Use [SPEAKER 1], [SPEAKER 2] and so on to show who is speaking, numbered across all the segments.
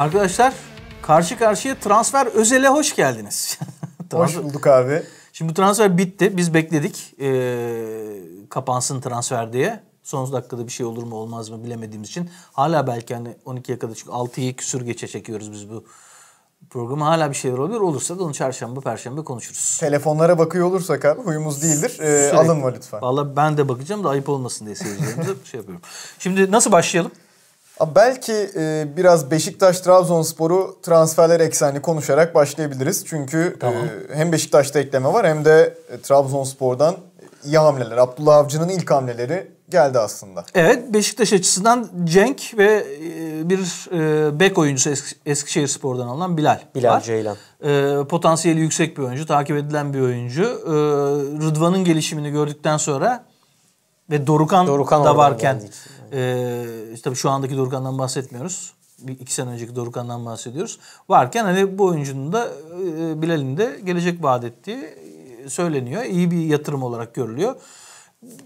[SPEAKER 1] Arkadaşlar karşı karşıya transfer özele hoş geldiniz. hoş bulduk abi. Şimdi bu transfer bitti. Biz bekledik. Ee, kapansın transfer diye. Son dakikada bir şey olur mu olmaz mı bilemediğimiz için. Hala belki hani 12'ye kadar çünkü 6'yı küsür geçe çekiyoruz biz bu programı. Hala bir şeyler olabilir. Olursa da onu çarşamba, perşembe konuşuruz.
[SPEAKER 2] Telefonlara bakıyor olursak abi huyumuz değildir. Ee, Sürekli. alınma lütfen.
[SPEAKER 1] Valla ben de bakacağım da ayıp olmasın diye seyircilerimize şey yapıyorum. Şimdi nasıl başlayalım? Belki e,
[SPEAKER 2] biraz Beşiktaş Trabzonspor'u transferler eksenli konuşarak başlayabiliriz. Çünkü e, tamam. e, hem Beşiktaş'ta ekleme var hem de e, Trabzonspor'dan iyi hamleler. Abdullah Avcı'nın ilk hamleleri geldi aslında.
[SPEAKER 1] Evet Beşiktaş açısından Cenk ve e, bir e, bek oyuncusu Esk- Eskişehir Spor'dan alınan Bilal. Bilal var. Ceylan. E, potansiyeli yüksek bir oyuncu, takip edilen bir oyuncu. E, Rıdvan'ın gelişimini gördükten sonra ve Dorukan, Dorukan da varken ee, işte tabii şu andaki Dorukhan'dan bahsetmiyoruz. Bir, iki sene önceki Dorukhan'dan bahsediyoruz. Varken hani bu oyuncunun da e, Bilal'in de gelecek vaat ettiği söyleniyor. İyi bir yatırım olarak görülüyor.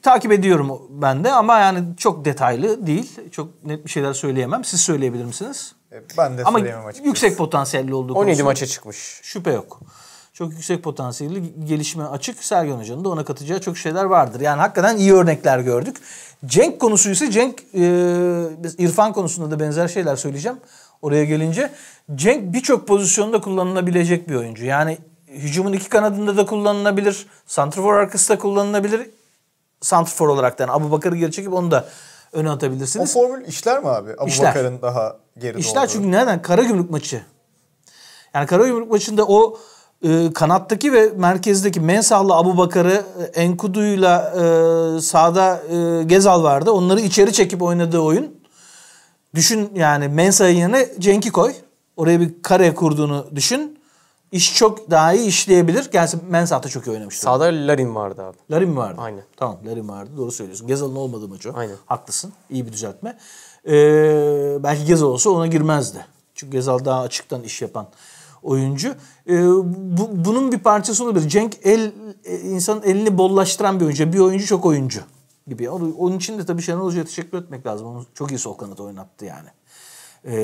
[SPEAKER 1] Takip ediyorum ben de ama yani çok detaylı değil. Çok net bir şeyler söyleyemem. Siz söyleyebilir misiniz? E,
[SPEAKER 2] ben de söyleyemem açıkçası.
[SPEAKER 1] yüksek potansiyelli olduğu 17 konusunda maça çıkmış. şüphe yok çok yüksek potansiyelli gelişme açık. Sergen Hoca'nın da ona katacağı çok şeyler vardır. Yani hakikaten iyi örnekler gördük. Cenk konusu ise Cenk, e, İrfan konusunda da benzer şeyler söyleyeceğim oraya gelince. Cenk birçok pozisyonda kullanılabilecek bir oyuncu. Yani hücumun iki kanadında da kullanılabilir. Santrfor arkası da kullanılabilir. Santrfor olarak da yani Abu Bakar'ı geri çekip onu da öne atabilirsiniz. O
[SPEAKER 2] formül işler mi abi? Abu işler. Bakar'ın
[SPEAKER 1] daha geride İşler olduğu. çünkü neden? Karagümrük maçı. Yani Karagümrük maçında o e, kanattaki ve merkezdeki Mensah'la Abu Bakar'ı e, Enkudu'yla e, sağda e, Gezal vardı. Onları içeri çekip oynadığı oyun. Düşün yani Mensah'ın yerine Cenk'i koy. Oraya bir kare kurduğunu düşün. İş çok daha iyi işleyebilir. Gerçi da çok iyi oynamıştı. Sağda Larin vardı abi. Larin mi vardı? Aynen. Tamam Larin vardı. Doğru söylüyorsun. Gezal'ın olmadığı maç o. Aynen. Haklısın. İyi bir düzeltme. Ee, belki Gezal olsa ona girmezdi. Çünkü Gezal daha açıktan iş yapan oyuncu. E, bu, bunun bir parçası olabilir. Cenk el e, insanın elini bollaştıran bir oyuncu. Bir oyuncu çok oyuncu gibi. Onun için de tabii Şenol Hoca'ya teşekkür etmek lazım. Onu çok iyi sol kanat oynattı yani. E,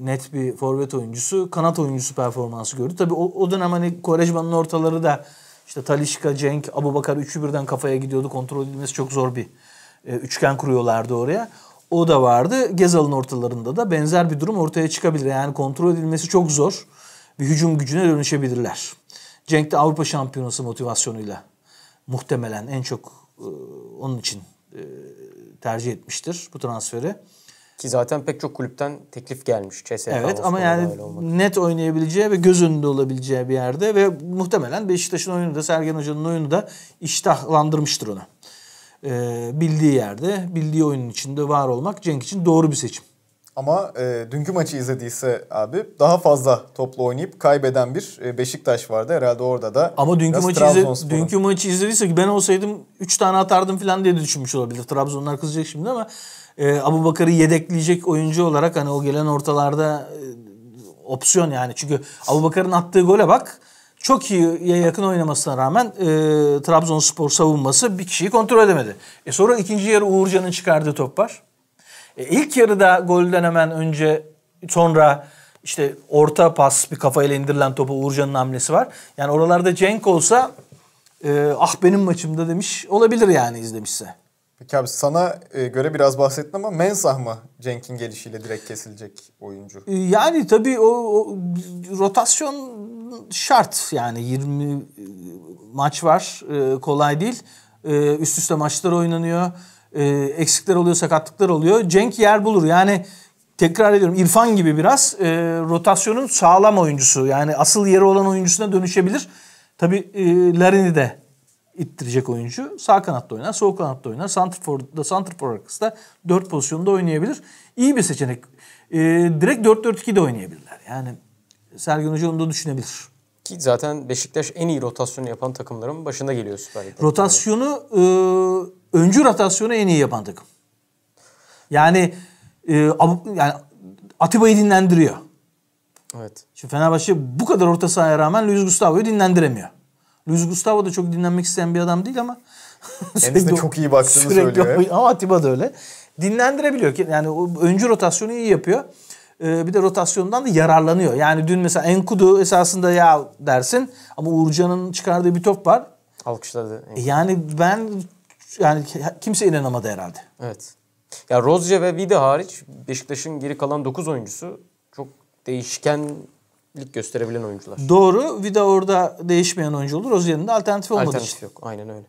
[SPEAKER 1] net bir forvet oyuncusu, kanat oyuncusu performansı gördü. Tabii o, o dönem hani Korejman'ın ortaları da işte Talişka, Cenk, Abubakar üçü birden kafaya gidiyordu. Kontrol edilmesi çok zor bir e, üçgen kuruyorlardı oraya. O da vardı. Gezal'ın ortalarında da benzer bir durum ortaya çıkabilir. Yani kontrol edilmesi çok zor bir hücum gücüne dönüşebilirler. Cenk de Avrupa Şampiyonası motivasyonuyla muhtemelen en çok e, onun için e, tercih etmiştir bu transferi. Ki zaten pek çok kulüpten
[SPEAKER 3] teklif gelmiş. CSK evet ama
[SPEAKER 1] yani net oynayabileceği ve göz önünde olabileceği bir yerde ve muhtemelen Beşiktaş'ın oyunu da Sergen Hoca'nın oyunu da iştahlandırmıştır onu. Ee, bildiği yerde, bildiği oyunun içinde var olmak Cenk için doğru bir seçim. Ama e,
[SPEAKER 2] dünkü maçı izlediyse abi daha fazla toplu oynayıp kaybeden bir e, Beşiktaş vardı. Herhalde orada da Ama dünkü maçı izle, dünkü
[SPEAKER 1] maçı izlediyse ben olsaydım 3 tane atardım falan diye düşünmüş olabilir. Trabzonlar kızacak şimdi ama e, Abu Bakar'ı yedekleyecek oyuncu olarak hani o gelen ortalarda e, opsiyon yani. Çünkü Abu Bakar'ın attığı gole bak çok iyiye yakın oynamasına rağmen e, Trabzonspor savunması bir kişiyi kontrol edemedi. E sonra ikinci yarı Uğurcan'ın çıkardığı top var. E, ilk yarıda golden hemen önce sonra işte orta pas bir kafayla indirilen topu Uğurcan'ın hamlesi var. Yani oralarda Cenk olsa e, ah benim maçımda demiş olabilir yani izlemişse.
[SPEAKER 2] Peki abi sana e, göre biraz bahsettin ama Mensah mı Cenk'in gelişiyle direkt kesilecek
[SPEAKER 1] oyuncu? E, yani tabii o, o rotasyon şart yani 20 e, maç var kolay değil. Üst üste maçlar oynanıyor e, eksikler oluyor, sakatlıklar oluyor. Cenk yer bulur. Yani tekrar ediyorum İrfan gibi biraz e, rotasyonun sağlam oyuncusu. Yani asıl yeri olan oyuncusuna dönüşebilir. Tabi e, Larin'i de ittirecek oyuncu. Sağ kanatta oynar, sol kanatta oynar. Santrfor'da, Santrfor arkasında dört pozisyonda oynayabilir. İyi bir seçenek. E, direkt 4-4-2 de oynayabilirler. Yani Sergen Hoca onu da düşünebilir.
[SPEAKER 3] Ki zaten Beşiktaş en iyi rotasyonu yapan takımların başında geliyor Süper Lig'de.
[SPEAKER 1] Rotasyonu e, öncü rotasyonu en iyi yapan takım. Yani e, yani Atiba'yı dinlendiriyor. Evet. Şimdi Fenerbahçe bu kadar orta sahaya rağmen Luis Gustavo'yu dinlendiremiyor. Luis Gustavo da çok dinlenmek isteyen bir adam değil ama Kendisine çok iyi baktığını sürekli söylüyor. Ama Atiba da öyle. Dinlendirebiliyor. ki Yani o öncü rotasyonu iyi yapıyor. Ee, bir de rotasyondan da yararlanıyor. Yani dün mesela Enkudu esasında ya dersin ama Uğurcan'ın çıkardığı bir top var. Alkışladı. E yani ben yani kimse inanamadı herhalde.
[SPEAKER 3] Evet. Ya Rozya ve Vida hariç Beşiktaş'ın geri kalan 9 oyuncusu çok değişkenlik gösterebilen oyuncular.
[SPEAKER 1] Doğru. Vida orada değişmeyen oyuncu olur. Rozya'nın de alternatifi olmadığı Alternatif için.
[SPEAKER 3] yok. Aynen öyle.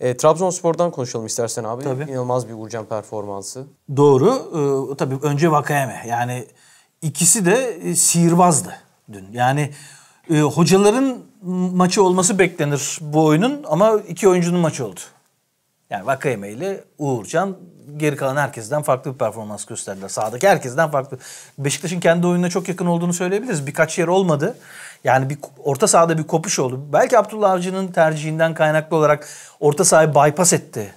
[SPEAKER 3] E, Trabzonspor'dan konuşalım istersen
[SPEAKER 1] abi. Tabii. İnanılmaz bir Uğurcan
[SPEAKER 3] performansı.
[SPEAKER 1] Doğru. E, tabii önce Vakayeme. Yani ikisi de e, sihirbazdı dün. Yani e, hocaların maçı olması beklenir bu oyunun ama iki oyuncunun maçı oldu. Yani Vakayeme ile Uğurcan geri kalan herkesten farklı bir performans gösterdiler. Sağdaki herkesten farklı. Beşiktaş'ın kendi oyununa çok yakın olduğunu söyleyebiliriz. Birkaç yer olmadı. Yani bir orta sahada bir kopuş oldu. Belki Abdullah Avcı'nın tercihinden kaynaklı olarak orta sahayı bypass etti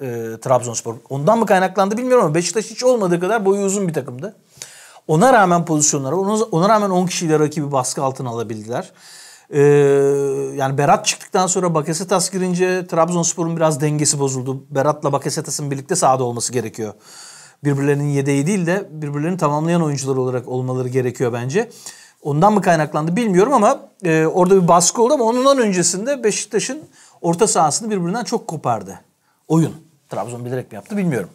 [SPEAKER 1] e, Trabzonspor. Ondan mı kaynaklandı bilmiyorum ama Beşiktaş hiç olmadığı kadar boyu uzun bir takımdı. Ona rağmen pozisyonlara, ona, ona rağmen 10 kişiyle rakibi baskı altına alabildiler. Ee, yani Berat çıktıktan sonra Bakasetas girince Trabzonspor'un biraz dengesi bozuldu. Berat'la Bakasetas'ın birlikte sahada olması gerekiyor. Birbirlerinin yedeği değil de birbirlerini tamamlayan oyuncular olarak olmaları gerekiyor bence. Ondan mı kaynaklandı bilmiyorum ama e, orada bir baskı oldu ama ondan öncesinde Beşiktaş'ın orta sahasını birbirinden çok kopardı. Oyun. Trabzon bilerek mi yaptı bilmiyorum.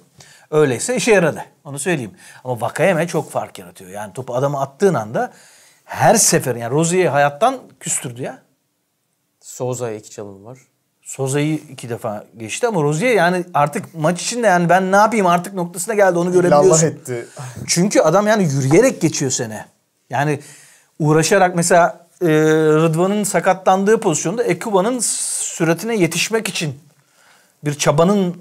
[SPEAKER 1] Öyleyse işe yaradı. Onu söyleyeyim. Ama Vakayeme çok fark yaratıyor. Yani topu adama attığın anda her sefer yani Rozier'i hayattan küstürdü ya. Souza'ya iki çalım var. Soza'yı iki defa geçti ama Rozier yani artık maç içinde yani ben ne yapayım artık noktasına geldi onu görebiliyorsun. Allah etti. Çünkü adam yani yürüyerek geçiyor sene. Yani uğraşarak mesela e, Rıdvan'ın sakatlandığı pozisyonda Ekuba'nın süratine yetişmek için bir çabanın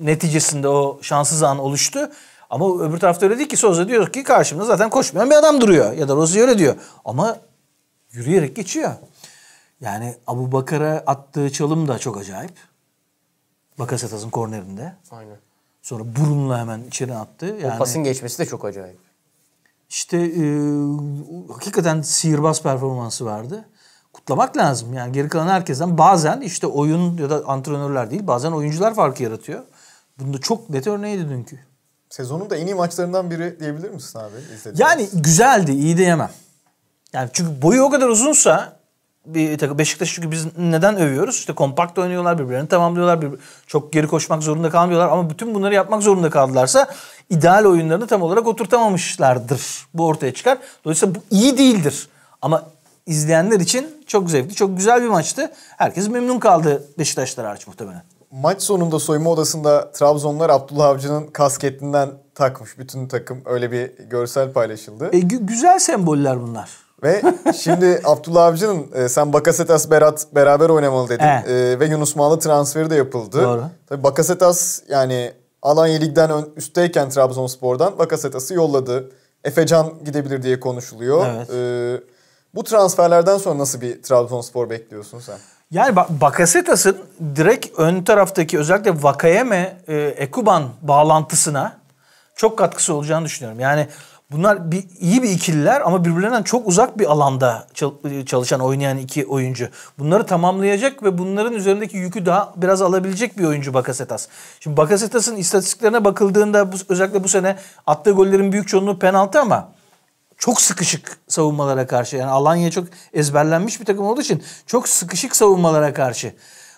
[SPEAKER 1] neticesinde o şanssız an oluştu. Ama öbür tarafta öyle değil ki. Sosa diyor ki karşımda zaten koşmayan bir adam duruyor. Ya da Rozi öyle diyor. Ama yürüyerek geçiyor. Yani Abu Bakar'a attığı çalım da çok acayip. Bakasetas'ın kornerinde. Aynen. Sonra burunla hemen içeri attı. Yani, o pasın geçmesi de çok acayip. İşte e, hakikaten sihirbaz performansı vardı. Kutlamak lazım. Yani geri kalan herkesten bazen işte oyun ya da antrenörler değil bazen oyuncular farkı yaratıyor. Bunda çok net örneğiydi dünkü. Sezonun
[SPEAKER 2] da en iyi maçlarından biri diyebilir misin abi? İzlediğiniz?
[SPEAKER 1] Yani güzeldi, iyi diyemem. Yani çünkü boyu o kadar uzunsa bir takım Beşiktaş çünkü biz neden övüyoruz? İşte kompakt oynuyorlar, birbirlerini tamamlıyorlar, bir, çok geri koşmak zorunda kalmıyorlar ama bütün bunları yapmak zorunda kaldılarsa ideal oyunlarını tam olarak oturtamamışlardır. Bu ortaya çıkar. Dolayısıyla bu iyi değildir. Ama izleyenler için çok zevkli, çok güzel bir maçtı. Herkes memnun kaldı Beşiktaşlar hariç muhtemelen maç sonunda soyunma odasında
[SPEAKER 2] Trabzonlar Abdullah Avcı'nın kasketinden takmış. Bütün takım öyle bir görsel paylaşıldı. E, gü- güzel semboller bunlar. Ve şimdi Abdullah Avcı'nın e, sen Bakasetas Berat beraber oynamalı dedin. E. E, ve Yunus Malı transferi de yapıldı. Doğru. Tabii Bakasetas yani Alanya Lig'den ön, üstteyken Trabzonspor'dan Bakasetas'ı yolladı. Efecan
[SPEAKER 1] gidebilir diye konuşuluyor. Evet.
[SPEAKER 2] E, bu transferlerden sonra nasıl bir Trabzonspor bekliyorsun sen?
[SPEAKER 1] Yani Bakasetas'ın direkt ön taraftaki özellikle Vakayeme e, Ekuban bağlantısına çok katkısı olacağını düşünüyorum. Yani bunlar bir, iyi bir ikililer ama birbirlerinden çok uzak bir alanda e, çalışan, oynayan iki oyuncu. Bunları tamamlayacak ve bunların üzerindeki yükü daha biraz alabilecek bir oyuncu Bakasetas. Şimdi Bakasetas'ın istatistiklerine bakıldığında bu, özellikle bu sene attığı gollerin büyük çoğunluğu penaltı ama çok sıkışık savunmalara karşı yani Alanya çok ezberlenmiş bir takım olduğu için çok sıkışık savunmalara karşı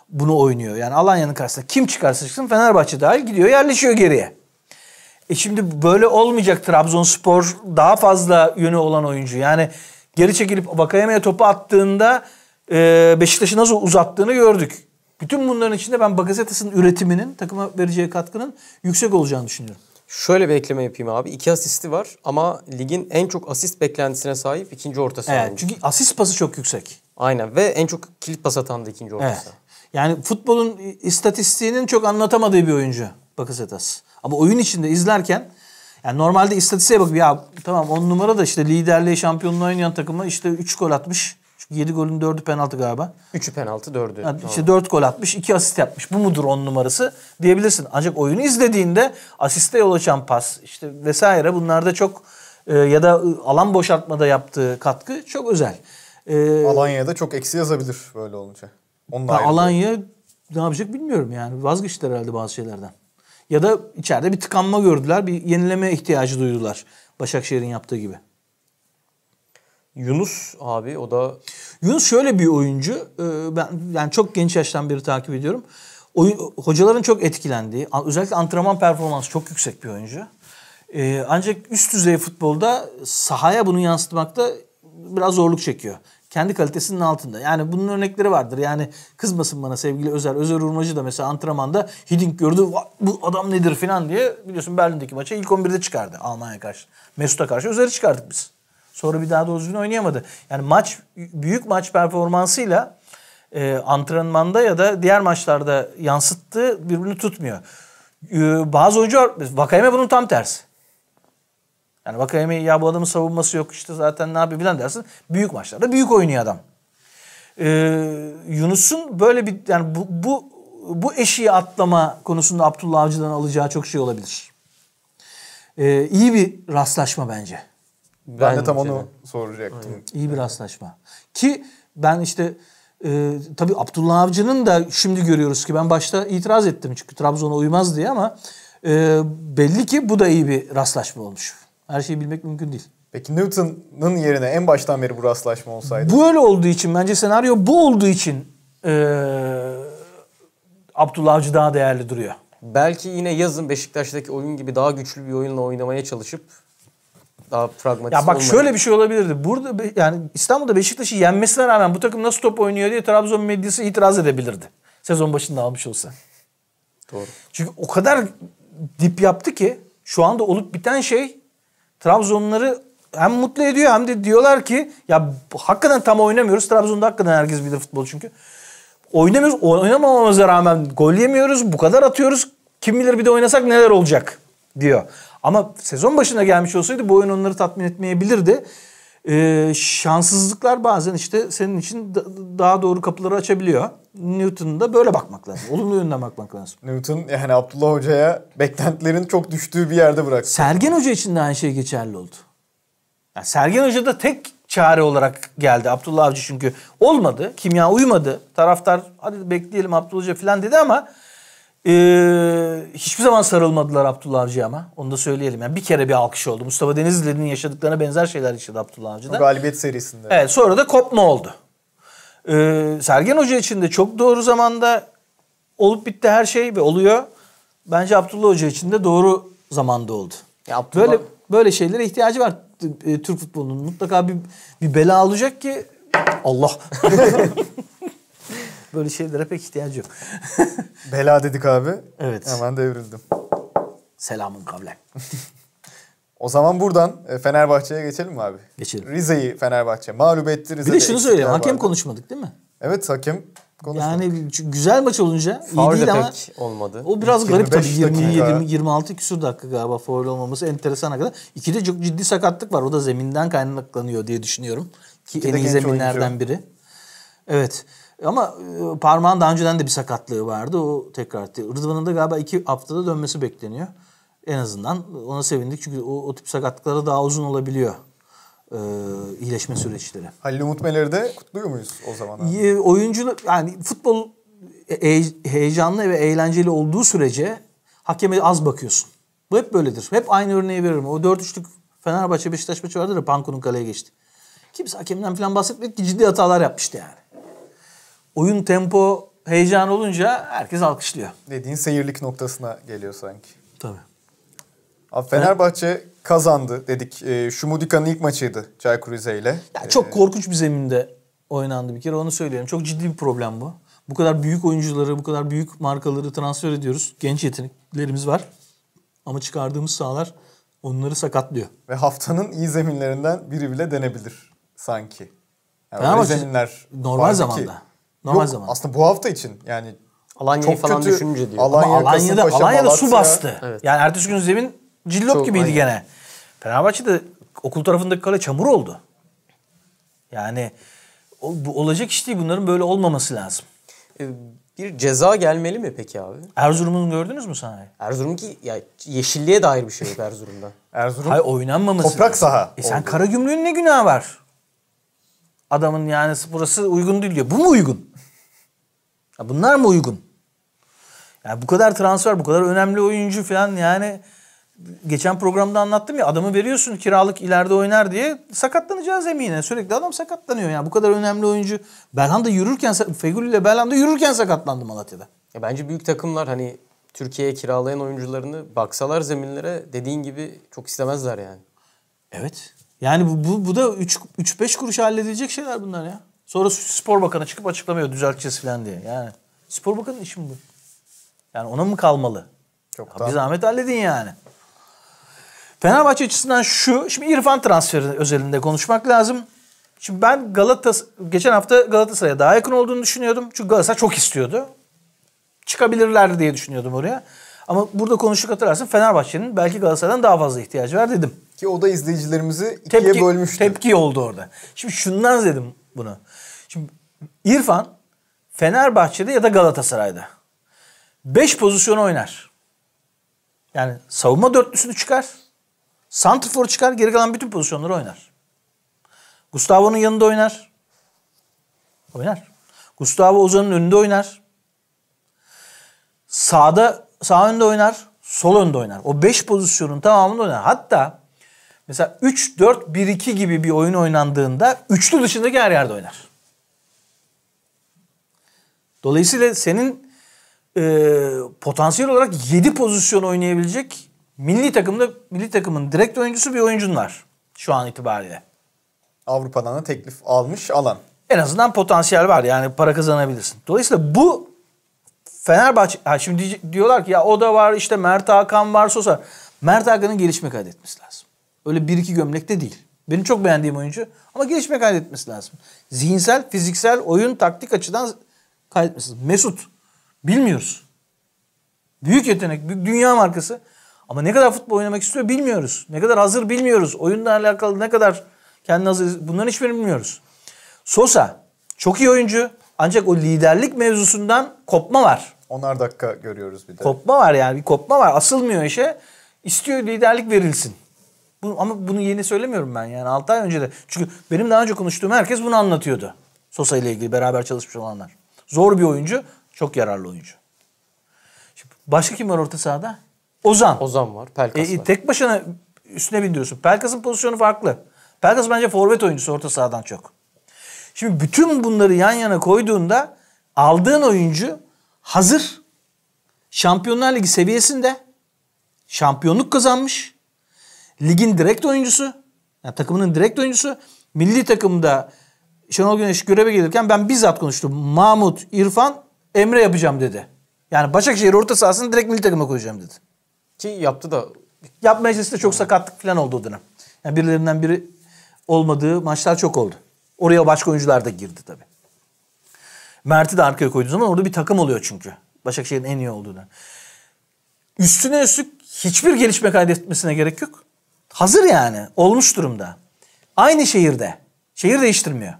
[SPEAKER 1] bunu oynuyor. Yani Alanya'nın karşısında kim çıkarsa çıksın Fenerbahçe dahil gidiyor yerleşiyor geriye. E şimdi böyle olmayacak Trabzonspor daha fazla yönü olan oyuncu. Yani geri çekilip Bakayeme'ye topu attığında e, Beşiktaş'ı nasıl uzattığını gördük. Bütün bunların içinde ben Bakasetas'ın üretiminin, takıma vereceği katkının yüksek olacağını düşünüyorum. Şöyle bir ekleme yapayım abi. İki asisti var ama
[SPEAKER 3] ligin en çok asist beklentisine sahip ikinci orta saha. Evet, çünkü asist pası çok yüksek. Aynen ve en
[SPEAKER 1] çok kilit pas atan da ikinci orta evet. saha. Yani futbolun istatistiğinin çok anlatamadığı bir oyuncu Bakasetas. Ama oyun içinde izlerken yani normalde istatistiğe bak ya tamam on numara da işte liderliği şampiyonluğu oynayan takıma işte üç gol atmış. 7 golün 4'ü penaltı galiba. 3'ü penaltı 4'ü. Yani işte 4 gol atmış 2 asist yapmış. Bu mudur 10 numarası diyebilirsin. Ancak oyunu izlediğinde asiste yol açan pas işte vesaire bunlarda çok e, ya da alan boşaltmada yaptığı katkı çok özel. E, Alanya'da çok eksi yazabilir böyle olunca. Onunla Alanya ne yapacak bilmiyorum yani. Vazgeçtiler herhalde bazı şeylerden. Ya da içeride bir tıkanma gördüler. Bir yenileme ihtiyacı duydular. Başakşehir'in yaptığı gibi. Yunus abi o da... Yunus şöyle bir oyuncu. E, ben yani çok genç yaştan beri takip ediyorum. Oyun, hocaların çok etkilendiği, özellikle antrenman performansı çok yüksek bir oyuncu. E, ancak üst düzey futbolda sahaya bunu yansıtmakta biraz zorluk çekiyor. Kendi kalitesinin altında. Yani bunun örnekleri vardır. Yani kızmasın bana sevgili Özer. Özer Urmacı da mesela antrenmanda Hiddink gördü. Bu adam nedir falan diye biliyorsun Berlin'deki maça ilk 11'de çıkardı Almanya karşı. Mesut'a karşı Özer'i çıkardık biz. Sonra bir daha da düzgün oynayamadı. Yani maç büyük maç performansıyla e, antrenmanda ya da diğer maçlarda yansıttığı birbirini tutmuyor. E, bazı oyuncu Vakayeme bunun tam tersi. Yani Vakayeme ya bu adamın savunması yok işte zaten ne yapıyor bilen dersin. Büyük maçlarda büyük oynuyor adam. E, Yunus'un böyle bir yani bu, bu bu eşiği atlama konusunda Abdullah Avcı'dan alacağı çok şey olabilir. Ee, iyi bir rastlaşma bence.
[SPEAKER 2] Ben de tam onu soracaktım. Aynen.
[SPEAKER 1] İyi bir rastlaşma. Ki ben işte e, tabii Abdullah Avcı'nın da şimdi görüyoruz ki ben başta itiraz ettim çünkü Trabzon'a uymaz diye ama e, belli ki bu da iyi bir rastlaşma olmuş. Her şeyi bilmek mümkün değil. Peki Newton'ın yerine en baştan beri bu rastlaşma olsaydı? Bu öyle olduğu için bence senaryo bu olduğu için e, Abdullah Avcı daha değerli duruyor. Belki
[SPEAKER 3] yine yazın Beşiktaş'taki oyun gibi daha güçlü bir oyunla oynamaya çalışıp daha pragmatist Ya bak olmadı. şöyle bir
[SPEAKER 1] şey olabilirdi. Burada yani İstanbul'da Beşiktaş'ı yenmesine rağmen bu takım nasıl top oynuyor diye Trabzon medyası itiraz edebilirdi. Sezon başında almış olsa. Doğru. Çünkü o kadar dip yaptı ki şu anda olup biten şey Trabzonları hem mutlu ediyor hem de diyorlar ki ya hakikaten tam oynamıyoruz. Trabzon'da hakikaten herkes bilir futbol çünkü. Oynamıyoruz. Oynamamamıza rağmen gol yemiyoruz. Bu kadar atıyoruz. Kim bilir bir de oynasak neler olacak diyor. Ama sezon başına gelmiş olsaydı bu oyun onları tatmin etmeyebilirdi. Ee, şanssızlıklar bazen işte senin için da, daha doğru kapıları açabiliyor. Newton'da böyle bakmak lazım. Olumlu yönden bakmak lazım. Newton yani Abdullah Hoca'ya beklentilerin çok düştüğü bir yerde bıraktı. Sergen Hoca için de aynı şey geçerli oldu. Yani Sergen Hoca da tek çare olarak geldi Abdullah Avcı çünkü olmadı. Kimya uymadı. Taraftar hadi bekleyelim Abdullah Hoca falan dedi ama ee, hiçbir zaman sarılmadılar Abdullah Avcı'ya ama. Onu da söyleyelim. Yani bir kere bir alkış oldu. Mustafa Denizli'nin yaşadıklarına benzer şeyler yaşadı Abdullah Avcı'da. O galibiyet serisinde. Evet sonra da kopma oldu. Ee, Sergen Hoca için de çok doğru zamanda olup bitti her şey ve oluyor. Bence Abdullah Hoca için de doğru zamanda oldu. Ya Abdullah... Böyle böyle şeylere ihtiyacı var e, Türk futbolunun. Mutlaka bir, bir bela alacak ki Allah. Böyle şeylere pek ihtiyacı yok. Bela dedik abi.
[SPEAKER 2] Evet. Hemen devrildim. Selamın kavlen. O zaman buradan e, Fenerbahçe'ye geçelim mi abi? Geçelim. Rize'yi Fenerbahçe mağlup etti. Rize'de bir de şunu söyleyeyim. Hakem vardı.
[SPEAKER 1] konuşmadık değil mi? Evet hakem konuşmadık. Yani güzel maç olunca Faul iyi değil ama
[SPEAKER 3] pek olmadı. o biraz garip tabii. 27, 20,
[SPEAKER 1] 26 küsur dakika galiba faul olmaması enteresan hakikaten. İkide çok ciddi sakatlık var. O da zeminden kaynaklanıyor diye düşünüyorum. Ki İkide en iyi zeminlerden oyuncu. biri. Evet. Ama e, parmağın daha önceden de bir sakatlığı vardı. O tekrar etti. Rıdvan'ın da galiba iki haftada dönmesi bekleniyor. En azından ona sevindik. Çünkü o, o tip sakatlıklara daha uzun olabiliyor e, iyileşme süreçleri. Halil Umut Meler'i de kutluyor muyuz o zaman? Abi? E, oyuncu yani futbol e, e, heyecanlı ve eğlenceli olduğu sürece hakeme az bakıyorsun. Bu hep böyledir. Hep aynı örneği veririm. O 4-3'lük Fenerbahçe Beşiktaş maçı vardır ya Panko'nun kaleye geçti. Kimse hakemden falan bahsetmedi ki ciddi hatalar yapmıştı yani oyun tempo heyecan olunca herkes alkışlıyor. Dediğin seyirlik noktasına
[SPEAKER 2] geliyor sanki. Tabii. Abi Fenerbahçe ben... kazandı dedik. E, ee, Şumudika'nın ilk maçıydı Çaykur Rize'yle. çok
[SPEAKER 1] ee... korkunç bir zeminde oynandı bir kere onu söylüyorum. Çok ciddi bir problem bu. Bu kadar büyük oyuncuları, bu kadar büyük markaları transfer ediyoruz. Genç yeteneklerimiz var. Ama çıkardığımız sahalar onları sakatlıyor. Ve haftanın iyi
[SPEAKER 2] zeminlerinden biri bile denebilir sanki. Yani zeminler normal zamanda. Ki. Normal Yok, zaman. Aslında bu hafta için yani Alanya'yı çok falan kötü. düşününce diyor. Alanya, Ama Alanya'da, Kasımpaşa, Alanya'da Malatya. su bastı.
[SPEAKER 1] Evet. Yani ertesi gün zemin cillop çok, gibiydi aynen. gene. Fenerbahçe'de okul tarafındaki kale çamur oldu. Yani o, bu olacak iş değil. Bunların böyle olmaması lazım. Ee, bir ceza gelmeli mi peki abi? Erzurum'un gördünüz mü sanayi? Erzurum ki ya yeşilliğe dair bir şey yok Erzurum'da. Erzurum Hayır oynanmaması. Toprak saha. E sen oldu. Karagümrük'ün ne günahı var? Adamın yani burası uygun değil diyor. Bu mu uygun? Ya bunlar mı uygun? Yani bu kadar transfer, bu kadar önemli oyuncu falan yani geçen programda anlattım ya adamı veriyorsun kiralık ileride oynar diye sakatlanacağız emine. Sürekli adam sakatlanıyor yani bu kadar önemli oyuncu. Belhanda yürürken Fegül ile Belhanda yürürken sakatlandı Malatya'da. Ya bence büyük takımlar hani Türkiye'ye kiralayan
[SPEAKER 3] oyuncularını baksalar zeminlere dediğin gibi çok istemezler yani. Evet.
[SPEAKER 1] Yani bu, bu, bu da 3-5 kuruş halledecek şeyler bunlar ya. Sonra spor bakanı çıkıp açıklamıyor düzelteceğiz falan diye. Yani spor bakanının işi mi bu? Yani ona mı kalmalı? Çok ya bir zahmet halledin yani. Fenerbahçe açısından şu, şimdi İrfan transferi özelinde konuşmak lazım. Şimdi ben Galatas geçen hafta Galatasaray'a daha yakın olduğunu düşünüyordum. Çünkü Galatasaray çok istiyordu. Çıkabilirler diye düşünüyordum oraya. Ama burada konuştuk hatırlarsın Fenerbahçe'nin belki Galatasaray'dan daha fazla ihtiyacı var dedim. Ki o da izleyicilerimizi ikiye tepki, bölmüştü. Tepki oldu orada. Şimdi şundan dedim bunu. İrfan Fenerbahçe'de ya da Galatasaray'da 5 pozisyon oynar. Yani savunma dörtlüsünü çıkar. Santrfor çıkar. Geri kalan bütün pozisyonları oynar. Gustavo'nun yanında oynar. Oynar. Gustavo Ozan'ın önünde oynar. Sağda sağ önde oynar. Sol önde oynar. O 5 pozisyonun tamamında oynar. Hatta mesela 3-4-1-2 gibi bir oyun oynandığında üçlü dışındaki her yerde oynar. Dolayısıyla senin e, potansiyel olarak 7 pozisyon oynayabilecek milli takımda milli takımın direkt oyuncusu bir oyuncun var şu an itibariyle. Avrupa'dan da teklif almış alan. En azından potansiyel var yani para kazanabilirsin. Dolayısıyla bu Fenerbahçe ha şimdi diyorlar ki ya o da var işte Mert Hakan var Sosa. Mert Hakan'ın gelişme kaydetmesi lazım. Öyle bir iki gömlekte de değil. Benim çok beğendiğim oyuncu ama gelişme kaydetmesi lazım. Zihinsel, fiziksel, oyun, taktik açıdan kaydetmesiniz. Mesut. Bilmiyoruz. Büyük yetenek. Büyük dünya markası. Ama ne kadar futbol oynamak istiyor bilmiyoruz. Ne kadar hazır bilmiyoruz. Oyunla alakalı ne kadar kendi hazır. Bunların hiçbirini bilmiyoruz. Sosa. Çok iyi oyuncu. Ancak o liderlik mevzusundan kopma var. Onar
[SPEAKER 2] dakika görüyoruz
[SPEAKER 1] bir de. Kopma var yani bir kopma var. Asılmıyor işe. İstiyor liderlik verilsin. Bu, ama bunu yeni söylemiyorum ben yani 6 ay önce de. Çünkü benim daha önce konuştuğum herkes bunu anlatıyordu. Sosa ile ilgili beraber çalışmış olanlar. Zor bir oyuncu. Çok yararlı oyuncu. Şimdi başka kim var orta sahada? Ozan. Ozan var. Pelkas e, e var. Tek başına üstüne bindiriyorsun. Pelkas'ın pozisyonu farklı. Pelkas bence forvet oyuncusu orta sahadan çok. Şimdi bütün bunları yan yana koyduğunda aldığın oyuncu hazır. Şampiyonlar Ligi seviyesinde şampiyonluk kazanmış. Ligin direkt oyuncusu. Yani takımının direkt oyuncusu. Milli takımda Şenol Güneş göreve gelirken ben bizzat konuştum. Mahmut, İrfan, Emre yapacağım dedi. Yani Başakşehir orta sahasını direkt milli takıma koyacağım dedi. Ki yaptı da. Yapma meclisi de çok sakatlık falan oldu o dönem. Yani birilerinden biri olmadığı maçlar çok oldu. Oraya başka oyuncular da girdi tabii. Mert'i de arkaya koyduğu zaman orada bir takım oluyor çünkü. Başakşehir'in en iyi olduğundan. Üstüne üstlük hiçbir gelişme kaydetmesine gerek yok. Hazır yani. Olmuş durumda. Aynı şehirde. Şehir değiştirmiyor.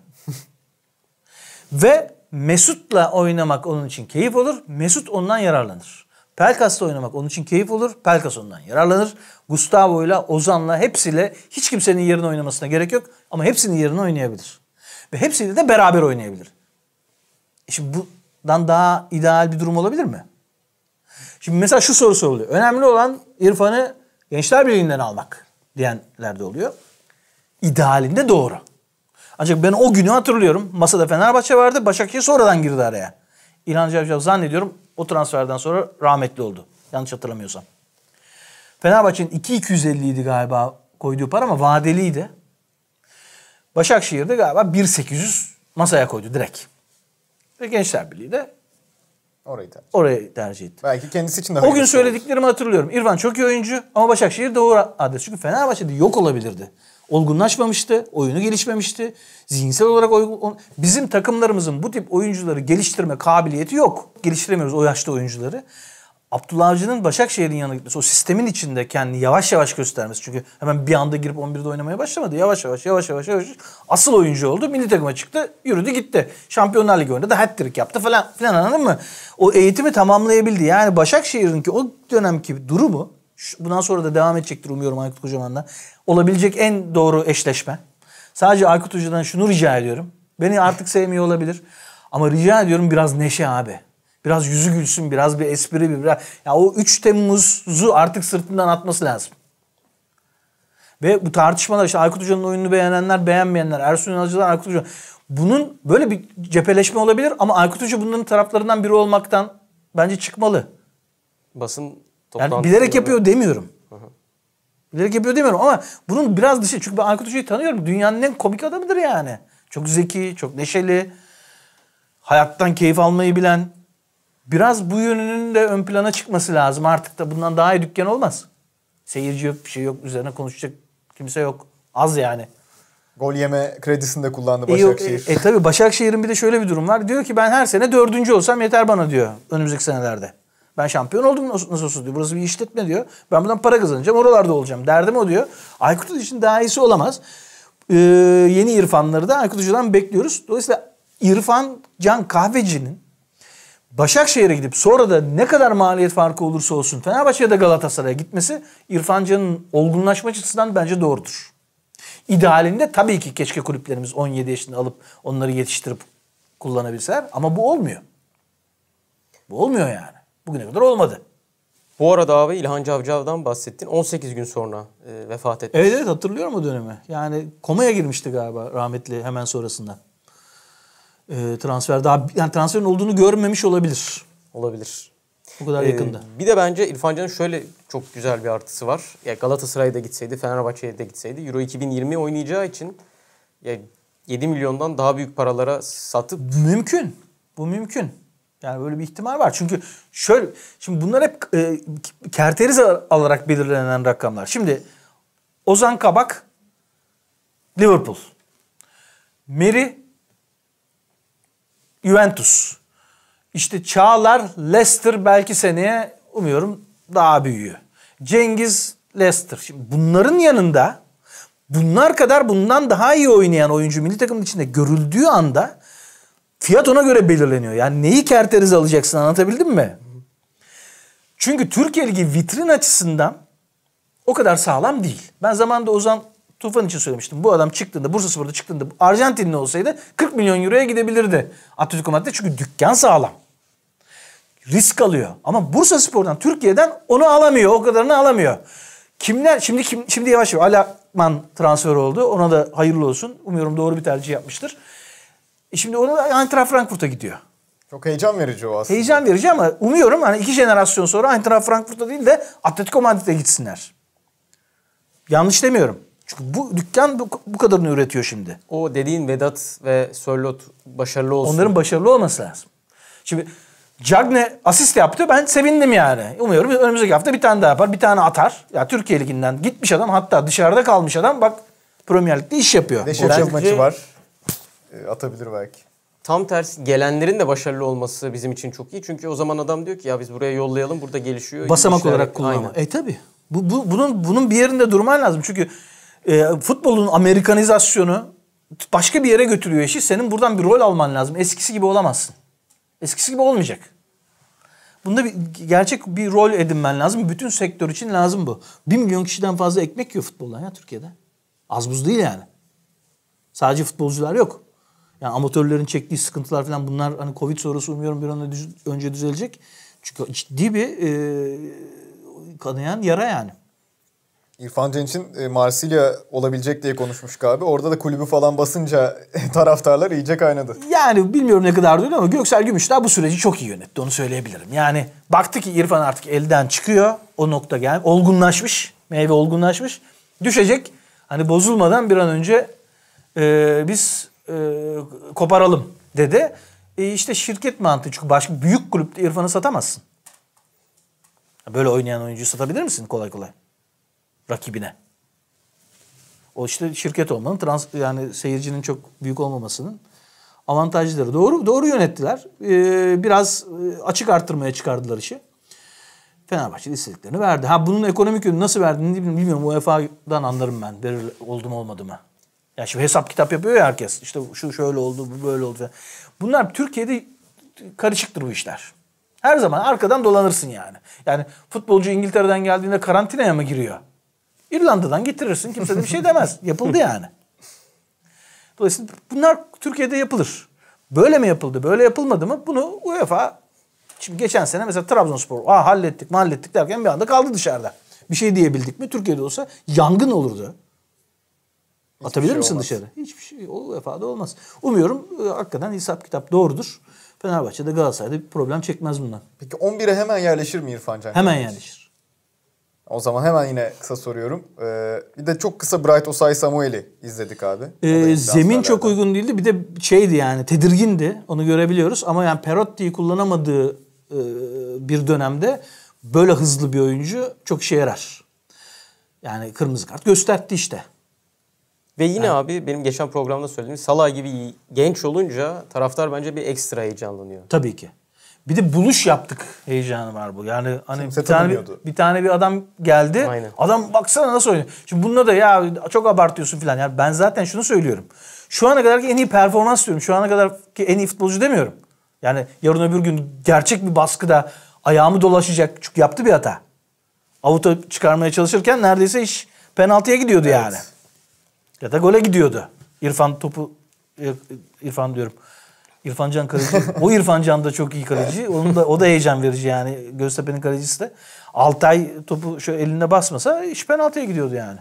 [SPEAKER 1] Ve Mesut'la oynamak onun için keyif olur. Mesut ondan yararlanır. Pelkas'la oynamak onun için keyif olur. Pelkas ondan yararlanır. Gustavo'yla, Ozan'la hepsiyle hiç kimsenin yerini oynamasına gerek yok. Ama hepsinin yerini oynayabilir. Ve hepsiyle de beraber oynayabilir. E şimdi bundan daha ideal bir durum olabilir mi? Şimdi mesela şu soru soruluyor. Önemli olan İrfan'ı Gençler Birliği'nden almak diyenler de oluyor. İdealinde doğru. Ancak ben o günü hatırlıyorum. Masada Fenerbahçe vardı. Başakşehir sonradan girdi araya. İlhan Cevcel zannediyorum o transferden sonra rahmetli oldu. Yanlış hatırlamıyorsam. Fenerbahçe'nin 2.250 idi galiba koyduğu para ama vadeliydi. Başakşehir'de galiba 1.800 masaya koydu direkt. Ve Gençler Birliği de Orayı tercih. Orayı tercih etti. Belki kendisi için de O gün söylediklerimi olur. hatırlıyorum. İrfan çok iyi oyuncu ama Başakşehir doğru adres. Çünkü Fenerbahçe'de yok olabilirdi olgunlaşmamıştı, oyunu gelişmemişti. Zihinsel olarak oyun, bizim takımlarımızın bu tip oyuncuları geliştirme kabiliyeti yok. Geliştiremiyoruz o yaşta oyuncuları. Abdullah Avcı'nın Başakşehir'in yanına gitmesi, o sistemin içinde kendi yavaş yavaş göstermesi. Çünkü hemen bir anda girip 11'de oynamaya başlamadı. Yavaş yavaş, yavaş yavaş, yavaş. Asıl oyuncu oldu. Milli takıma çıktı, yürüdü gitti. Şampiyonlar Ligi oynadı, hat-trick yaptı falan filan anladın mı? O eğitimi tamamlayabildi. Yani Başakşehir'in ki o dönemki durumu bundan sonra da devam edecektir umuyorum Aykut Kocaman'la. Olabilecek en doğru eşleşme. Sadece Aykut Hoca'dan şunu rica ediyorum. Beni artık sevmiyor olabilir. Ama rica ediyorum biraz neşe abi. Biraz yüzü gülsün, biraz bir espri, bir biraz... Ya o 3 Temmuz'u artık sırtından atması lazım. Ve bu tartışmalar işte Aykut Hoca'nın oyununu beğenenler, beğenmeyenler, Ersun Yanalcılar, Aykut Hoca. Bunun böyle bir cepheleşme olabilir ama Aykut Hoca bunların taraflarından biri olmaktan bence çıkmalı. Basın yani bilerek yapıyor demiyorum. Bilerek yapıyor demiyorum ama bunun biraz dışı. Çünkü ben Aykut Hoca'yı tanıyorum. Dünyanın en komik adamıdır yani. Çok zeki, çok neşeli, hayattan keyif almayı bilen. Biraz bu yönünün de ön plana çıkması lazım. Artık da bundan daha iyi dükkan olmaz. Seyirci yok, bir şey yok. Üzerine konuşacak kimse yok. Az yani. Gol yeme kredisini de kullandı e, Başakşehir. E, e, e tabi Başakşehir'in bir de şöyle bir durum var. Diyor ki ben her sene dördüncü olsam yeter bana diyor önümüzdeki senelerde. Ben şampiyon oldum nasıl, nasıl olsun diyor. Burası bir işletme diyor. Ben buradan para kazanacağım. Oralarda olacağım. Derdim o diyor. Aykut için daha iyisi olamaz. Ee, yeni irfanları da Aykut Hoca'dan bekliyoruz. Dolayısıyla İrfan Can Kahveci'nin Başakşehir'e gidip sonra da ne kadar maliyet farkı olursa olsun Fenerbahçe'ye de Galatasaray'a gitmesi İrfan Can'ın olgunlaşma açısından bence doğrudur. İdealinde tabii ki keşke kulüplerimiz 17 yaşında alıp onları yetiştirip kullanabilseler ama bu olmuyor. Bu olmuyor yani. Bugüne kadar olmadı. Bu arada
[SPEAKER 3] abi İlhan Cavcav'dan bahsettin. 18 gün sonra e, vefat etti. Evet
[SPEAKER 1] evet hatırlıyorum o dönemi. Yani komaya girmişti galiba rahmetli hemen sonrasında. E, transfer daha yani transferin olduğunu görmemiş olabilir. Olabilir. Bu kadar ee, yakında.
[SPEAKER 3] Bir de bence İrfan Can'ın şöyle çok güzel bir artısı var. Ya Galatasaray'da gitseydi, Fenerbahçe'ye de gitseydi Euro 2020 oynayacağı için ya 7 milyondan daha büyük paralara satıp
[SPEAKER 1] mümkün. Bu mümkün. Yani böyle bir ihtimal var. Çünkü şöyle şimdi bunlar hep e, kerteriz alarak belirlenen rakamlar. Şimdi Ozan Kabak Liverpool. Meri Juventus. İşte Çağlar Leicester belki seneye umuyorum daha büyüyor. Cengiz Leicester. Şimdi bunların yanında bunlar kadar bundan daha iyi oynayan oyuncu milli takımın içinde görüldüğü anda Fiyat ona göre belirleniyor. Yani neyi kerteniz alacaksın anlatabildim mi? Çünkü Türkiye Ligi vitrin açısından o kadar sağlam değil. Ben zamanında Ozan Tufan için söylemiştim. Bu adam çıktığında, Bursa Spor'da çıktığında Arjantinli olsaydı 40 milyon euroya gidebilirdi Atletico Madrid'e. Çünkü dükkan sağlam. Risk alıyor. Ama Bursa Spor'dan, Türkiye'den onu alamıyor. O kadarını alamıyor. Kimler, şimdi kim, şimdi yavaş yavaş Alakman transfer oldu. Ona da hayırlı olsun. Umuyorum doğru bir tercih yapmıştır. E şimdi onu Eintracht Frankfurt'a gidiyor. Çok heyecan verici o aslında. Heyecan verici ama umuyorum hani iki jenerasyon sonra Eintracht Frankfurt'a değil de Atletico Madrid'e gitsinler. Yanlış demiyorum. Çünkü bu dükkan bu, bu kadarını üretiyor şimdi.
[SPEAKER 3] O dediğin Vedat ve Sörlot başarılı olsun. Onların
[SPEAKER 1] başarılı olması lazım. Şimdi Cagne asist yaptı. Ben sevindim yani. Umuyorum önümüzdeki hafta bir tane daha yapar. Bir tane atar. Ya Türkiye Ligi'nden gitmiş adam hatta dışarıda kalmış adam bak Premier Lig'de iş yapıyor. Beşiktaş maçı var.
[SPEAKER 3] E, atabilir belki. Tam tersi gelenlerin de başarılı olması bizim için çok iyi. Çünkü o zaman adam diyor ki ya biz buraya yollayalım burada gelişiyor. Basamak olarak kullanma.
[SPEAKER 1] E tabi. Bu, bu, bunun, bunun bir yerinde durman lazım. Çünkü e, futbolun Amerikanizasyonu başka bir yere götürüyor işi. Senin buradan bir rol alman lazım. Eskisi gibi olamazsın. Eskisi gibi olmayacak. Bunda bir gerçek bir rol edinmen lazım. Bütün sektör için lazım bu. Bir milyon kişiden fazla ekmek yiyor futboldan ya Türkiye'de. Az buz değil yani. Sadece futbolcular yok. Yani amatörlerin çektiği sıkıntılar falan bunlar hani Covid sonrası umuyorum bir an önce düzelecek. Çünkü ciddi bir e, kanayan yara yani.
[SPEAKER 2] İrfan Cenç'in e, Marsilya olabilecek diye konuşmuştuk
[SPEAKER 1] abi. Orada da kulübü falan
[SPEAKER 2] basınca taraftarlar iyice kaynadı.
[SPEAKER 1] Yani bilmiyorum ne kadar duydum ama Göksel Gümüş daha bu süreci çok iyi yönetti. Onu söyleyebilirim. Yani baktı ki İrfan artık elden çıkıyor. O nokta gel olgunlaşmış. Meyve olgunlaşmış. Düşecek. Hani bozulmadan bir an önce e, biz e, koparalım dedi. E işte şirket mantığı çünkü başka büyük kulüpte İrfan'ı satamazsın. Böyle oynayan oyuncuyu satabilir misin kolay kolay? Rakibine. O işte şirket olmanın trans yani seyircinin çok büyük olmamasının avantajları. Doğru doğru yönettiler. Ee, biraz e, açık arttırmaya çıkardılar işi. Fenerbahçe istediklerini verdi. Ha bunun ekonomik yönü nasıl verdiğini bilmiyorum. UEFA'dan anlarım ben. Verir oldum olmadı mı. Ya şimdi hesap kitap yapıyor ya herkes. İşte şu şöyle oldu, bu böyle oldu. Bunlar Türkiye'de karışıktır bu işler. Her zaman arkadan dolanırsın yani. Yani futbolcu İngiltere'den geldiğinde karantinaya mı giriyor? İrlanda'dan getirirsin kimse de bir şey demez. Yapıldı yani. Dolayısıyla bunlar Türkiye'de yapılır. Böyle mi yapıldı, böyle yapılmadı mı? Bunu UEFA şimdi geçen sene mesela Trabzonspor Aa, hallettik mahallettik hallettik derken bir anda kaldı dışarıda. Bir şey diyebildik mi? Türkiye'de olsa yangın olurdu. Atabilir şey misin olmaz. dışarı? Hiçbir şey o vefada olmaz. Umuyorum e, hakikaten hesap kitap doğrudur. Fenerbahçe'de Galatasaray'da bir problem çekmez bundan. Peki 11'e hemen yerleşir mi İrfan Can? Hemen yerleşir.
[SPEAKER 2] O zaman hemen yine kısa soruyorum. Ee, bir de çok kısa Bright Osay Samuel'i izledik abi. Ee, zemin çok
[SPEAKER 1] uygun değildi. Bir de şeydi yani tedirgindi. Onu görebiliyoruz. Ama yani Perotti'yi kullanamadığı e, bir dönemde böyle hızlı bir oyuncu çok işe yarar. Yani kırmızı kart gösterdi işte. Ve yine
[SPEAKER 3] yani. abi benim geçen programda söylediğim Salah gibi genç olunca taraftar bence bir ekstra heyecanlanıyor.
[SPEAKER 1] Tabii ki. Bir de buluş yaptık heyecanı var bu. Yani hani Kimse bir tane bir, bir tane bir adam geldi. Aynen. Adam baksana nasıl oynuyor. Şimdi bununla da ya çok abartıyorsun falan. Yani ben zaten şunu söylüyorum. Şu ana kadarki en iyi performans diyorum. Şu ana kadarki en iyi futbolcu demiyorum. Yani yarın öbür gün gerçek bir baskıda ayağımı dolaşacak. Çünkü yaptı bir hata. Avuta çıkarmaya çalışırken neredeyse iş penaltıya gidiyordu evet. yani. Ya da gole gidiyordu. İrfan topu e, İrfan diyorum. İrfan Can kaleci. o İrfan Can da çok iyi kaleci. Onun da o da heyecan verici yani. Göztepe'nin kalecisi de. Altay topu şöyle eline basmasa iş penaltıya gidiyordu yani.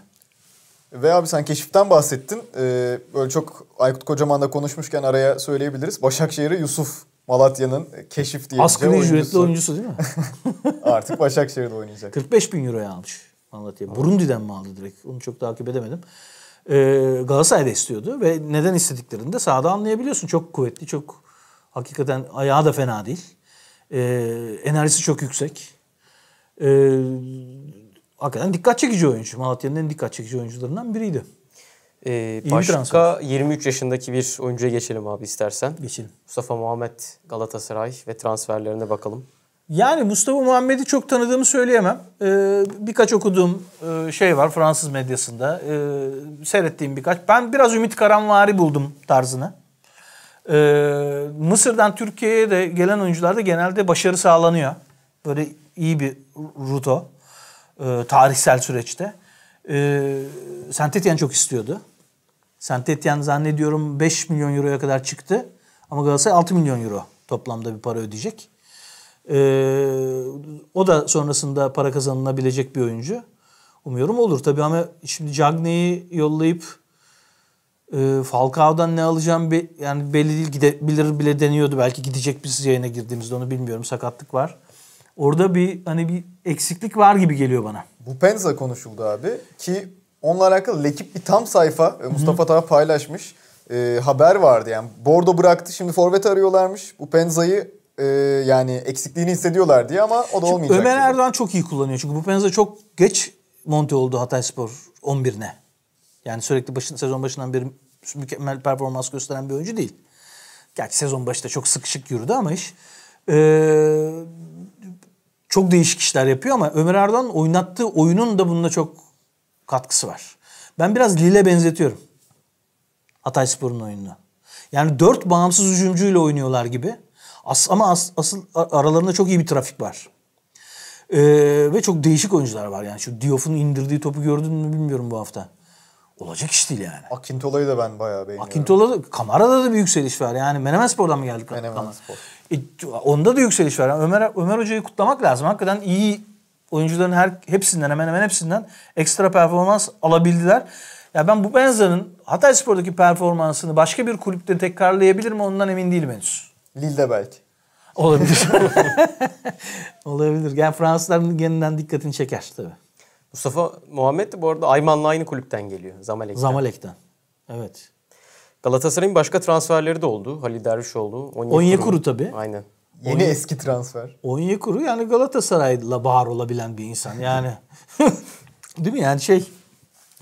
[SPEAKER 1] Ve abi sen keşiften bahsettin.
[SPEAKER 2] Ee, böyle çok Aykut Kocaman'da konuşmuşken araya söyleyebiliriz. Başakşehir'i Yusuf Malatya'nın keşif
[SPEAKER 1] diye Asgari oyuncusu. ücretli oyuncusu değil mi? Artık Başakşehir'de oynayacak. 45 bin euroya almış Malatya. Burundi mi aldı direkt? Onu çok takip edemedim. E, Galatasaray'da istiyordu ve neden istediklerini de sahada anlayabiliyorsun. Çok kuvvetli, çok hakikaten ayağı da fena değil. E, enerjisi çok yüksek. E, hakikaten dikkat çekici oyuncu. Malatya'nın en dikkat çekici oyuncularından biriydi. Ee, başka
[SPEAKER 3] 23 yaşındaki bir oyuncuya geçelim abi istersen. Geçelim. Mustafa Muhammed Galatasaray ve transferlerine bakalım.
[SPEAKER 1] Yani Mustafa Muhammed'i çok tanıdığımı söyleyemem. Ee, birkaç okuduğum e, şey var Fransız medyasında. Ee, seyrettiğim birkaç. Ben biraz Ümit Karanvari buldum tarzını. Ee, Mısır'dan Türkiye'ye de gelen oyuncularda genelde başarı sağlanıyor. Böyle iyi bir ruto. Ee, tarihsel süreçte. Ee, Sentetyen çok istiyordu. Sentetyen zannediyorum 5 milyon euroya kadar çıktı. Ama Galatasaray 6 milyon euro toplamda bir para ödeyecek. Ee, o da sonrasında para kazanılabilecek bir oyuncu. Umuyorum olur. Tabii ama şimdi Cagney'i yollayıp e, Falcao'dan ne alacağım be, yani belli değil gidebilir bile deniyordu. Belki gidecek biz yayına girdiğimizde onu bilmiyorum. Sakatlık var. Orada bir hani bir eksiklik var gibi geliyor bana. Bu Penza konuşuldu abi ki onunla alakalı Lekip bir tam sayfa e, Mustafa
[SPEAKER 2] Tağ paylaşmış. E, haber vardı yani. Bordo bıraktı şimdi forvet arıyorlarmış. Bu Penza'yı e, yani eksikliğini hissediyorlar diye ama o da olmayacak. Ömer gibi.
[SPEAKER 1] Erdoğan çok iyi kullanıyor. Çünkü bu penaltı çok geç monte oldu Hatay Spor 11'ine. Yani sürekli başın, sezon başından beri mükemmel performans gösteren bir oyuncu değil. Gerçi sezon başında çok sıkışık yürüdü ama iş. Ee, çok değişik işler yapıyor ama Ömer Erdoğan oynattığı oyunun da bunda çok katkısı var. Ben biraz Lille benzetiyorum. Hatay Spor'un oyununu. Yani dört bağımsız hücumcuyla oynuyorlar gibi. As, ama as, asıl aralarında çok iyi bir trafik var. Ee, ve çok değişik oyuncular var yani. Şu Diof'un indirdiği topu gördün mü bilmiyorum bu hafta. Olacak iş değil yani. Akintola'yı da ben bayağı beğeniyorum. Akintola'da, Kamara'da da bir yükseliş var. Yani Menemen Spor'dan mı geldik? Menemen Spor. E, onda da yükseliş var. Yani Ömer, Ömer Hoca'yı kutlamak lazım. Hakikaten iyi oyuncuların her hepsinden hemen hemen hepsinden ekstra performans alabildiler. Ya ben bu Benza'nın Hatay Spor'daki performansını başka bir kulüpte tekrarlayabilir mi ondan emin değilim henüz. Lille'de belki. Olabilir. Olabilir. Yani Fransızların yeniden dikkatini çeker tabii.
[SPEAKER 3] Mustafa Muhammed de bu arada Ayman'la aynı kulüpten geliyor. Zamalek'ten. Zamalek'ten. Evet. Galatasaray'ın başka transferleri de oldu. Halil Dervişoğlu, Onyekuru. Onyekuru tabii. Aynen.
[SPEAKER 1] Yeni Onye... eski transfer. Onyekuru yani Galatasaray'la bahar olabilen bir insan yani. Değil mi yani şey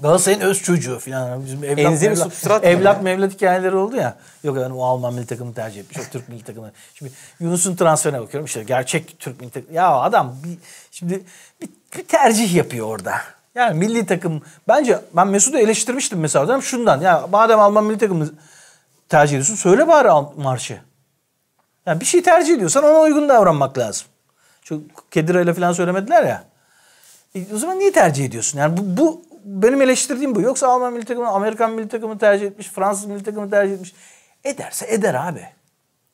[SPEAKER 1] Galatasaray'ın öz çocuğu falan. Bizim evlat, Enzim mevlat, substrat evlat mevlat hikayeleri oldu ya. Yok yani o Alman milli takımını tercih etmiş. O Türk milli takımı. Şimdi Yunus'un transferine bakıyorum. İşte gerçek Türk milli takımı. Ya adam bir, şimdi bir, bir tercih yapıyor orada. Yani milli takım bence ben Mesut'u eleştirmiştim mesela dönem şundan. Ya madem Alman milli takımını tercih ediyorsun söyle bari marşı. Yani bir şey tercih ediyorsan ona uygun davranmak lazım. Çünkü Kedira ile falan söylemediler ya. E, o zaman niye tercih ediyorsun? Yani bu, bu benim eleştirdiğim bu. Yoksa Alman milli takımı, Amerikan milli takımı tercih etmiş, Fransız milli takımı tercih etmiş. Ederse eder abi.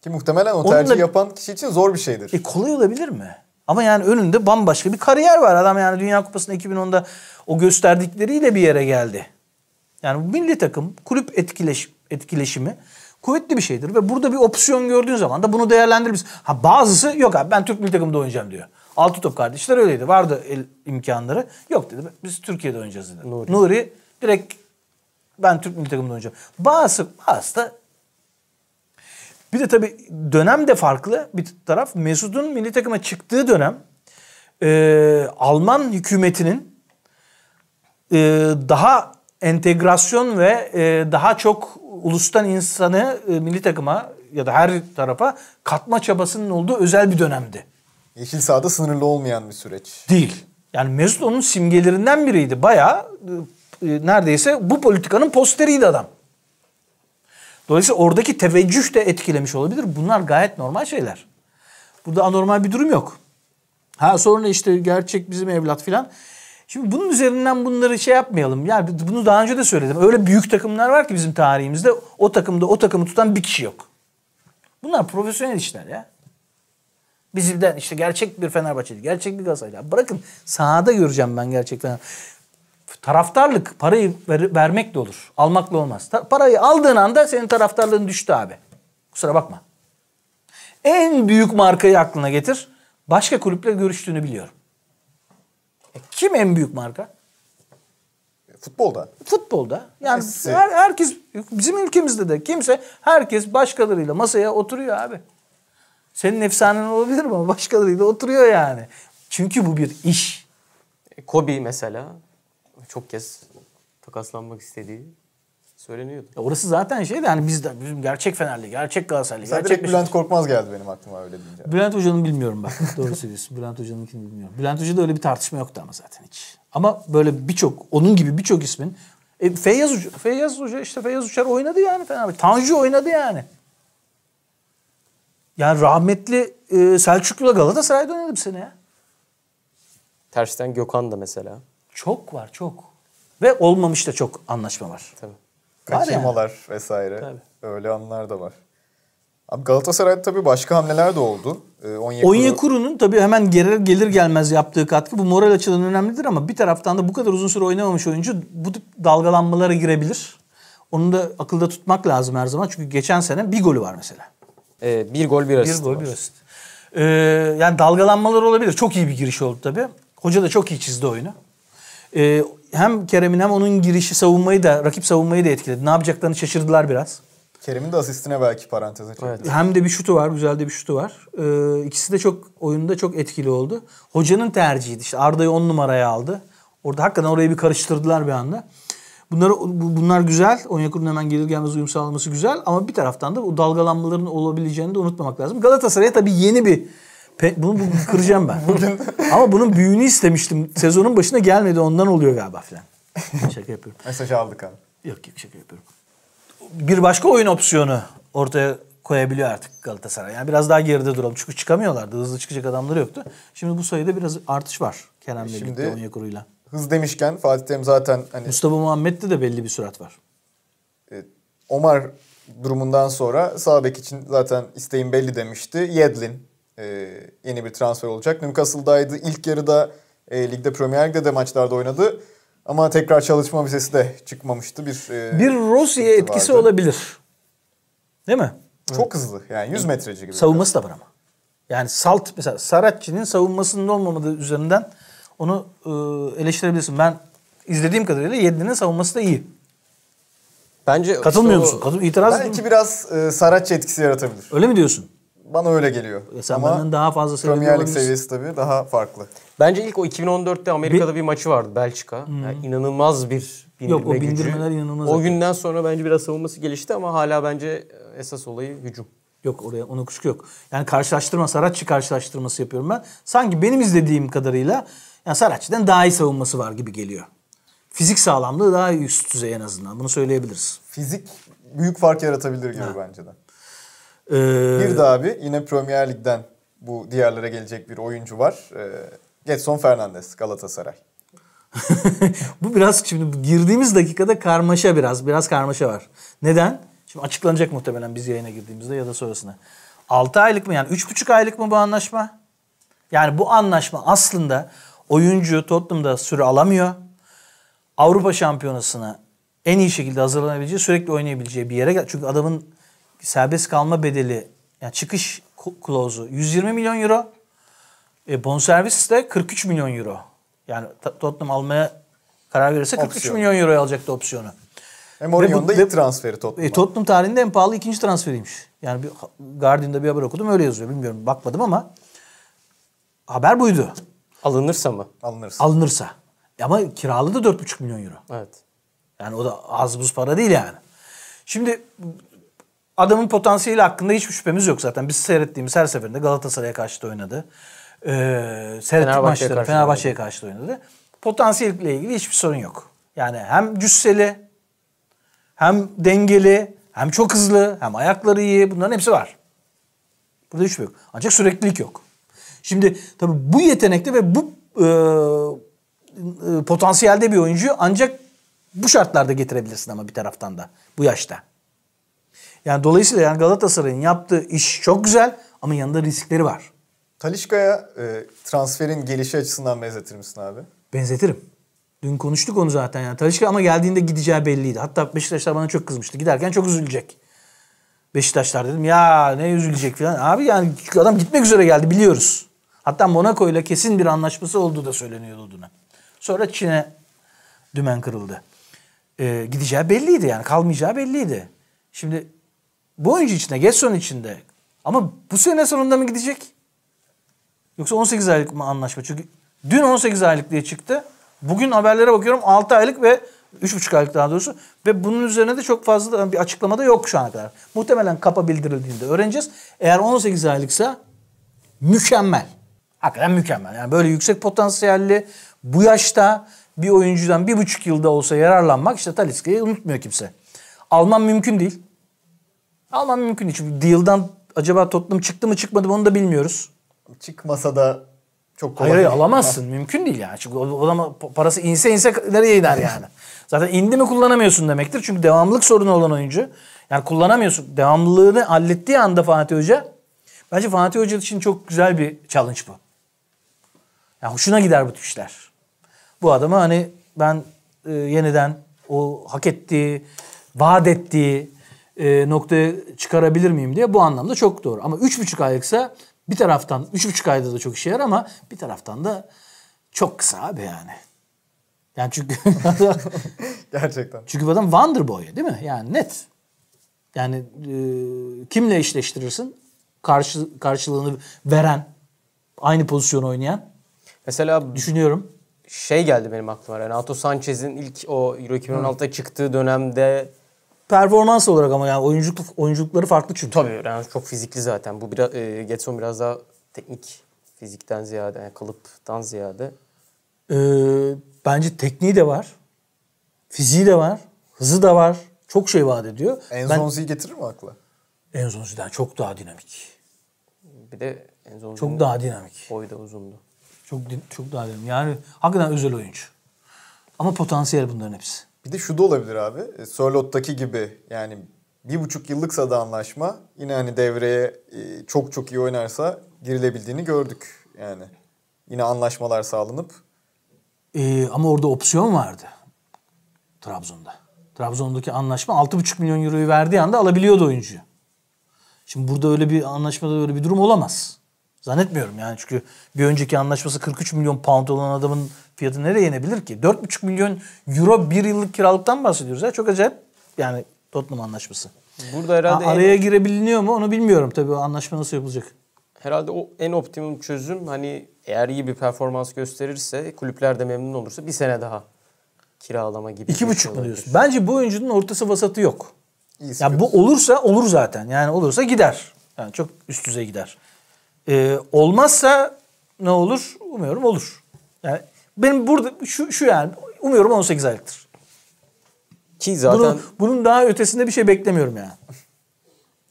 [SPEAKER 1] Ki muhtemelen o Onunla, tercih yapan kişi için zor bir şeydir. E kolay olabilir mi? Ama yani önünde bambaşka bir kariyer var. Adam yani Dünya Kupası'nda 2010'da o gösterdikleriyle bir yere geldi. Yani milli takım, kulüp etkileş, etkileşimi kuvvetli bir şeydir. Ve burada bir opsiyon gördüğün zaman da bunu değerlendirebilirsin. Ha bazısı yok abi ben Türk milli takımında oynayacağım diyor. Altı top kardeşler öyleydi. Vardı el imkanları. Yok dedi biz Türkiye'de oynayacağız dedi. Nuri, Nuri direkt ben Türk milli takımında oynayacağım. Bazısı, bazısı da bir de tabii dönem de farklı bir taraf. Mesut'un milli takıma çıktığı dönem e, Alman hükümetinin e, daha entegrasyon ve e, daha çok ulustan insanı e, milli takıma ya da her tarafa katma çabasının olduğu özel bir dönemdi. Yeşil sahada sınırlı olmayan bir süreç. Değil. Yani Mesut onun simgelerinden biriydi. Baya e, e, neredeyse bu politikanın posteriydi adam. Dolayısıyla oradaki teveccüh de etkilemiş olabilir. Bunlar gayet normal şeyler. Burada anormal bir durum yok. Ha sonra işte gerçek bizim evlat filan. Şimdi bunun üzerinden bunları şey yapmayalım. Yani bunu daha önce de söyledim. Öyle büyük takımlar var ki bizim tarihimizde o takımda o takımı tutan bir kişi yok. Bunlar profesyonel işler ya. Bizimden işte gerçek bir Fenerbahçeli, gerçek bir Galatasaraylı. Bırakın sahada göreceğim ben gerçekten. Taraftarlık parayı ver, vermek de olur. Almakla olmaz. Ta- parayı aldığın anda senin taraftarlığın düştü abi. Kusura bakma. En büyük markayı aklına getir. Başka kulüple görüştüğünü biliyorum. E, kim en büyük marka? Futbolda. Futbolda. Yani her, herkes bizim ülkemizde de kimse herkes başkalarıyla masaya oturuyor abi. Senin efsanen olabilir mi? Başkalarıyla oturuyor yani. Çünkü bu bir iş.
[SPEAKER 3] E, Kobe mesela çok kez takaslanmak istediği söyleniyordu.
[SPEAKER 1] Ya e, orası zaten şey de hani bizde bizim gerçek Fenerli, gerçek Galatasaraylı, Sen gerçek Bülent Korkmaz geldi benim aklıma öyle deyince. Bülent Hoca'nın bilmiyorum bak. Doğru söylüyorsun. Bülent kim bilmiyorum. Bülent Hoca'da öyle bir tartışma yoktu ama zaten hiç. Ama böyle birçok, onun gibi birçok ismin e, Feyyaz Hoca, Feyyaz Hoca işte Feyyaz Uçar oynadı yani Fenerbahçe. Tanju oynadı yani. Yani
[SPEAKER 3] rahmetli e, Selçuklu'la Galatasaray'da oynadı bir sene ya. Tersten Gökhan da mesela. Çok var çok. Ve olmamış da çok anlaşma var. Tabii.
[SPEAKER 1] Kaçırmalar
[SPEAKER 2] yani. vesaire. Tabii. Öyle anlar da var. Abi Galatasaray'da tabii başka hamleler de oldu. Ee, Onyekuru...
[SPEAKER 1] Onyekuru'nun tabii hemen gelir, gelir gelmez yaptığı katkı bu moral açıdan önemlidir ama bir taraftan da bu kadar uzun süre oynamamış oyuncu bu tip dalgalanmalara girebilir. Onu da akılda tutmak lazım her zaman. Çünkü geçen sene bir golü var mesela. E, bir gol bir asist. Bir gol bir asist. Ee, yani dalgalanmalar olabilir. Çok iyi bir giriş oldu tabii. Hoca da çok iyi çizdi oyunu. Ee, hem Kerem'in hem onun girişi savunmayı da, rakip savunmayı da etkiledi. Ne yapacaklarını şaşırdılar biraz.
[SPEAKER 2] Kerem'in de asistine belki paranteze çekti.
[SPEAKER 1] Evet. Hem de bir şutu var, güzel de bir şutu var. Ee, ikisi de çok oyunda çok etkili oldu. Hocanın tercihiydi. İşte Arda'yı on numaraya aldı. Orada hakikaten orayı bir karıştırdılar bir anda. Bunları, bunlar güzel. Onyekuru'nun hemen gelir gelmez uyum sağlaması güzel. Ama bir taraftan da bu dalgalanmaların olabileceğini de unutmamak lazım. Galatasaray'a tabii yeni bir Pe- bunu, bunu kıracağım ben. Bugün... Ama bunun büyüğünü istemiştim. Sezonun başına gelmedi ondan oluyor galiba filan.
[SPEAKER 2] Şaka yapıyorum. Mesajı aldık abi. Yok yok şaka yapıyorum.
[SPEAKER 1] Bir başka oyun opsiyonu ortaya koyabiliyor artık Galatasaray. Yani biraz daha geride duralım. Çünkü çıkamıyorlardı. Hızlı çıkacak adamları yoktu. Şimdi bu sayıda biraz artış var. Kerem'le e birlikte Onyekuru'yla hız demişken Fatih Terim zaten hani... Mustafa Muhammed'de de belli bir sürat var.
[SPEAKER 2] E, Omar durumundan sonra sağ için zaten isteğim belli demişti. Yedlin e, yeni bir transfer olacak. Newcastle'daydı. İlk yarıda e, ligde Premier Lig'de de maçlarda oynadı. Ama tekrar çalışma vizesi de çıkmamıştı. Bir e, bir Rossi'ye etkisi vardı.
[SPEAKER 1] olabilir. Değil mi? Çok evet. hızlı. Yani 100 metreci gibi. Savunması da var ama. Yani Salt mesela Saratçı'nın savunmasının olmamadığı üzerinden onu e, eleştirebilirsin. Ben izlediğim kadarıyla Yedlin'in savunması da iyi. Bence Katılmıyor işte musun? Katıl itiraz Belki
[SPEAKER 2] biraz e, Saraç etkisi yaratabilir. Öyle mi diyorsun? Bana öyle geliyor. Ya e, sen Ama benden daha fazla seviyor Premier Lig seviyesi tabii daha farklı.
[SPEAKER 3] Bence ilk o 2014'te Amerika'da bir, bir maçı vardı Belçika. Hmm. Yani inanılmaz bir bindirme Yok, o bindirmeler gücü. inanılmaz. O zaten. günden sonra bence biraz
[SPEAKER 1] savunması gelişti ama hala bence esas olayı hücum. Yok oraya ona kuşku yok. Yani karşılaştırma Saratçı karşılaştırması yapıyorum ben. Sanki benim izlediğim kadarıyla yani Saracchi'den daha iyi savunması var gibi geliyor. Fizik sağlamlığı daha üst düzey en azından. Bunu söyleyebiliriz. Fizik büyük fark yaratabilir gibi ha. bence de. Ee... Bir de abi yine Premier Lig'den
[SPEAKER 2] bu diğerlere gelecek bir oyuncu var. Ee, Getson Fernandes Galatasaray.
[SPEAKER 1] bu biraz şimdi girdiğimiz dakikada karmaşa biraz. Biraz karmaşa var. Neden? Şimdi açıklanacak muhtemelen biz yayına girdiğimizde ya da sonrasında. 6 aylık mı yani 3,5 aylık mı bu anlaşma? Yani bu anlaşma aslında Oyuncu Tottenham'da süre alamıyor. Avrupa Şampiyonası'na en iyi şekilde hazırlanabileceği, sürekli oynayabileceği bir yere gel. Çünkü adamın serbest kalma bedeli, yani çıkış klozu 120 milyon euro. E, bonservis de 43 milyon euro. Yani Tottenham almaya karar verirse 43 Opsiyon. milyon euro alacaktı opsiyonu. Hem Orion'da ve bu, ilk transferi Tottenham'a. E, Tottenham tarihinde en pahalı ikinci transferiymiş. Yani bir, Guardian'da bir haber okudum öyle yazıyor. Bilmiyorum bakmadım ama haber buydu. Alınırsa mı? Alınırsa. Alınırsa. Ama kiralı da 4,5 milyon euro. Evet. Yani o da az buz para değil yani. Şimdi adamın potansiyeli hakkında hiçbir şüphemiz yok zaten. Biz seyrettiğimiz her seferinde Galatasaray'a karşı da oynadı. Ee, seyrettik maçları Fenerbahçe'ye karşı da oynadı. Potansiyeliyle ilgili hiçbir sorun yok. Yani hem cüsseli hem dengeli hem çok hızlı hem ayakları iyi bunların hepsi var. Burada hiçbir şey yok. Ancak süreklilik yok. Şimdi tabii bu yetenekte ve bu e, e, potansiyelde bir oyuncu ancak bu şartlarda getirebilirsin ama bir taraftan da bu yaşta. Yani dolayısıyla yani Galatasaray'ın yaptığı iş çok güzel ama yanında riskleri var. Talişka'ya e, transferin gelişi açısından benzetir misin abi? Benzetirim. Dün konuştuk onu zaten yani. Talişka ama geldiğinde gideceği belliydi. Hatta Beşiktaşlar bana çok kızmıştı. Giderken çok üzülecek. Beşiktaşlar dedim ya ne üzülecek falan. Abi yani adam gitmek üzere geldi biliyoruz. Hatta Monaco ile kesin bir anlaşması olduğu da söyleniyordu Dun'un. Sonra Çin'e dümen kırıldı. Ee, gideceği belliydi yani kalmayacağı belliydi. Şimdi bu oyuncu içinde, Getson içinde ama bu sene sonunda mı gidecek? Yoksa 18 aylık mı anlaşma? Çünkü dün 18 aylık diye çıktı. Bugün haberlere bakıyorum 6 aylık ve 3,5 aylık daha doğrusu. Ve bunun üzerine de çok fazla bir açıklama da yok şu ana kadar. Muhtemelen kapa bildirildiğinde öğreneceğiz. Eğer 18 aylıksa mükemmel. Hakikaten mükemmel. Yani böyle yüksek potansiyelli bu yaşta bir oyuncudan bir buçuk yılda olsa yararlanmak işte Taliska'yı unutmuyor kimse. Alman mümkün değil. Alman mümkün değil. Çünkü deal'dan acaba Tottenham çıktı mı çıkmadı mı onu da bilmiyoruz. Çıkmasa da çok kolay. Hayır, alamazsın. Ha. Mümkün değil yani. Çünkü o zaman parası inse inse nereye iner yani. Zaten indi mi kullanamıyorsun demektir. Çünkü devamlılık sorunu olan oyuncu. Yani kullanamıyorsun. Devamlılığını hallettiği anda Fatih Hoca. Bence Fatih Hoca için çok güzel bir challenge bu. Yani hoşuna gider bu tür işler. Bu adama hani ben e, yeniden o hak ettiği, vaat ettiği e, noktaya çıkarabilir miyim diye bu anlamda çok doğru. Ama üç 3,5 aylıksa bir taraftan üç buçuk ayda da çok işe yarar ama bir taraftan da çok kısa abi yani. Yani çünkü gerçekten. Çünkü bu adam Wonderboy değil mi? Yani net. Yani e, kimle işleştirirsin Karşı karşılığını veren, aynı pozisyonu oynayan Mesela düşünüyorum. Şey
[SPEAKER 3] geldi benim aklıma. Renato Sanchez'in ilk o Euro 2016'da çıktığı dönemde performans olarak ama yani oyunculuk oyunculukları farklı çünkü. Tabii yani çok fizikli zaten. Bu biraz e, Getson biraz daha teknik fizikten ziyade yani kalıptan ziyade.
[SPEAKER 1] Ee, bence tekniği de var. Fiziği de var. Hızı da var. Çok şey vaat ediyor. Enzonzi'yi ben... getirir mi akla? Enzonzi'den çok daha dinamik. Bir
[SPEAKER 3] de Enzonzi'nin çok daha dinamik. Boyu da uzundu.
[SPEAKER 1] Çok çok daha derim. Yani hakikaten özel oyuncu. Ama potansiyel bunların hepsi.
[SPEAKER 2] Bir de şu da olabilir abi. E, Sörlot'taki gibi yani bir buçuk yıllıksa da anlaşma yine hani devreye e, çok çok iyi oynarsa girilebildiğini gördük yani. Yine anlaşmalar sağlanıp.
[SPEAKER 1] Ee, ama orada opsiyon vardı Trabzon'da. Trabzon'daki anlaşma 6,5 milyon euroyu verdiği anda alabiliyordu oyuncuyu. Şimdi burada öyle bir anlaşmada öyle bir durum olamaz. Zannetmiyorum yani çünkü bir önceki anlaşması 43 milyon pound olan adamın fiyatı nereye yenebilir ki? 4,5 milyon euro bir yıllık kiralıktan bahsediyoruz. Ya. Çok acayip yani Tottenham anlaşması. Burada herhalde ha, araya en... girebiliniyor mu onu bilmiyorum tabii o anlaşma nasıl yapılacak.
[SPEAKER 3] Herhalde o en optimum çözüm hani eğer iyi bir performans gösterirse kulüpler de memnun olursa bir sene daha kiralama gibi. İki şey buçuk mu diyorsun?
[SPEAKER 1] Bence bu oyuncunun ortası vasatı yok. İyi ya bu olursa olur zaten. Yani olursa gider. Yani çok üst düzey gider. E, olmazsa ne olur? Umuyorum olur. Yani benim burada şu, şu yani umuyorum 18 aylıktır. Ki zaten... Bunun, bunun daha ötesinde bir şey beklemiyorum yani.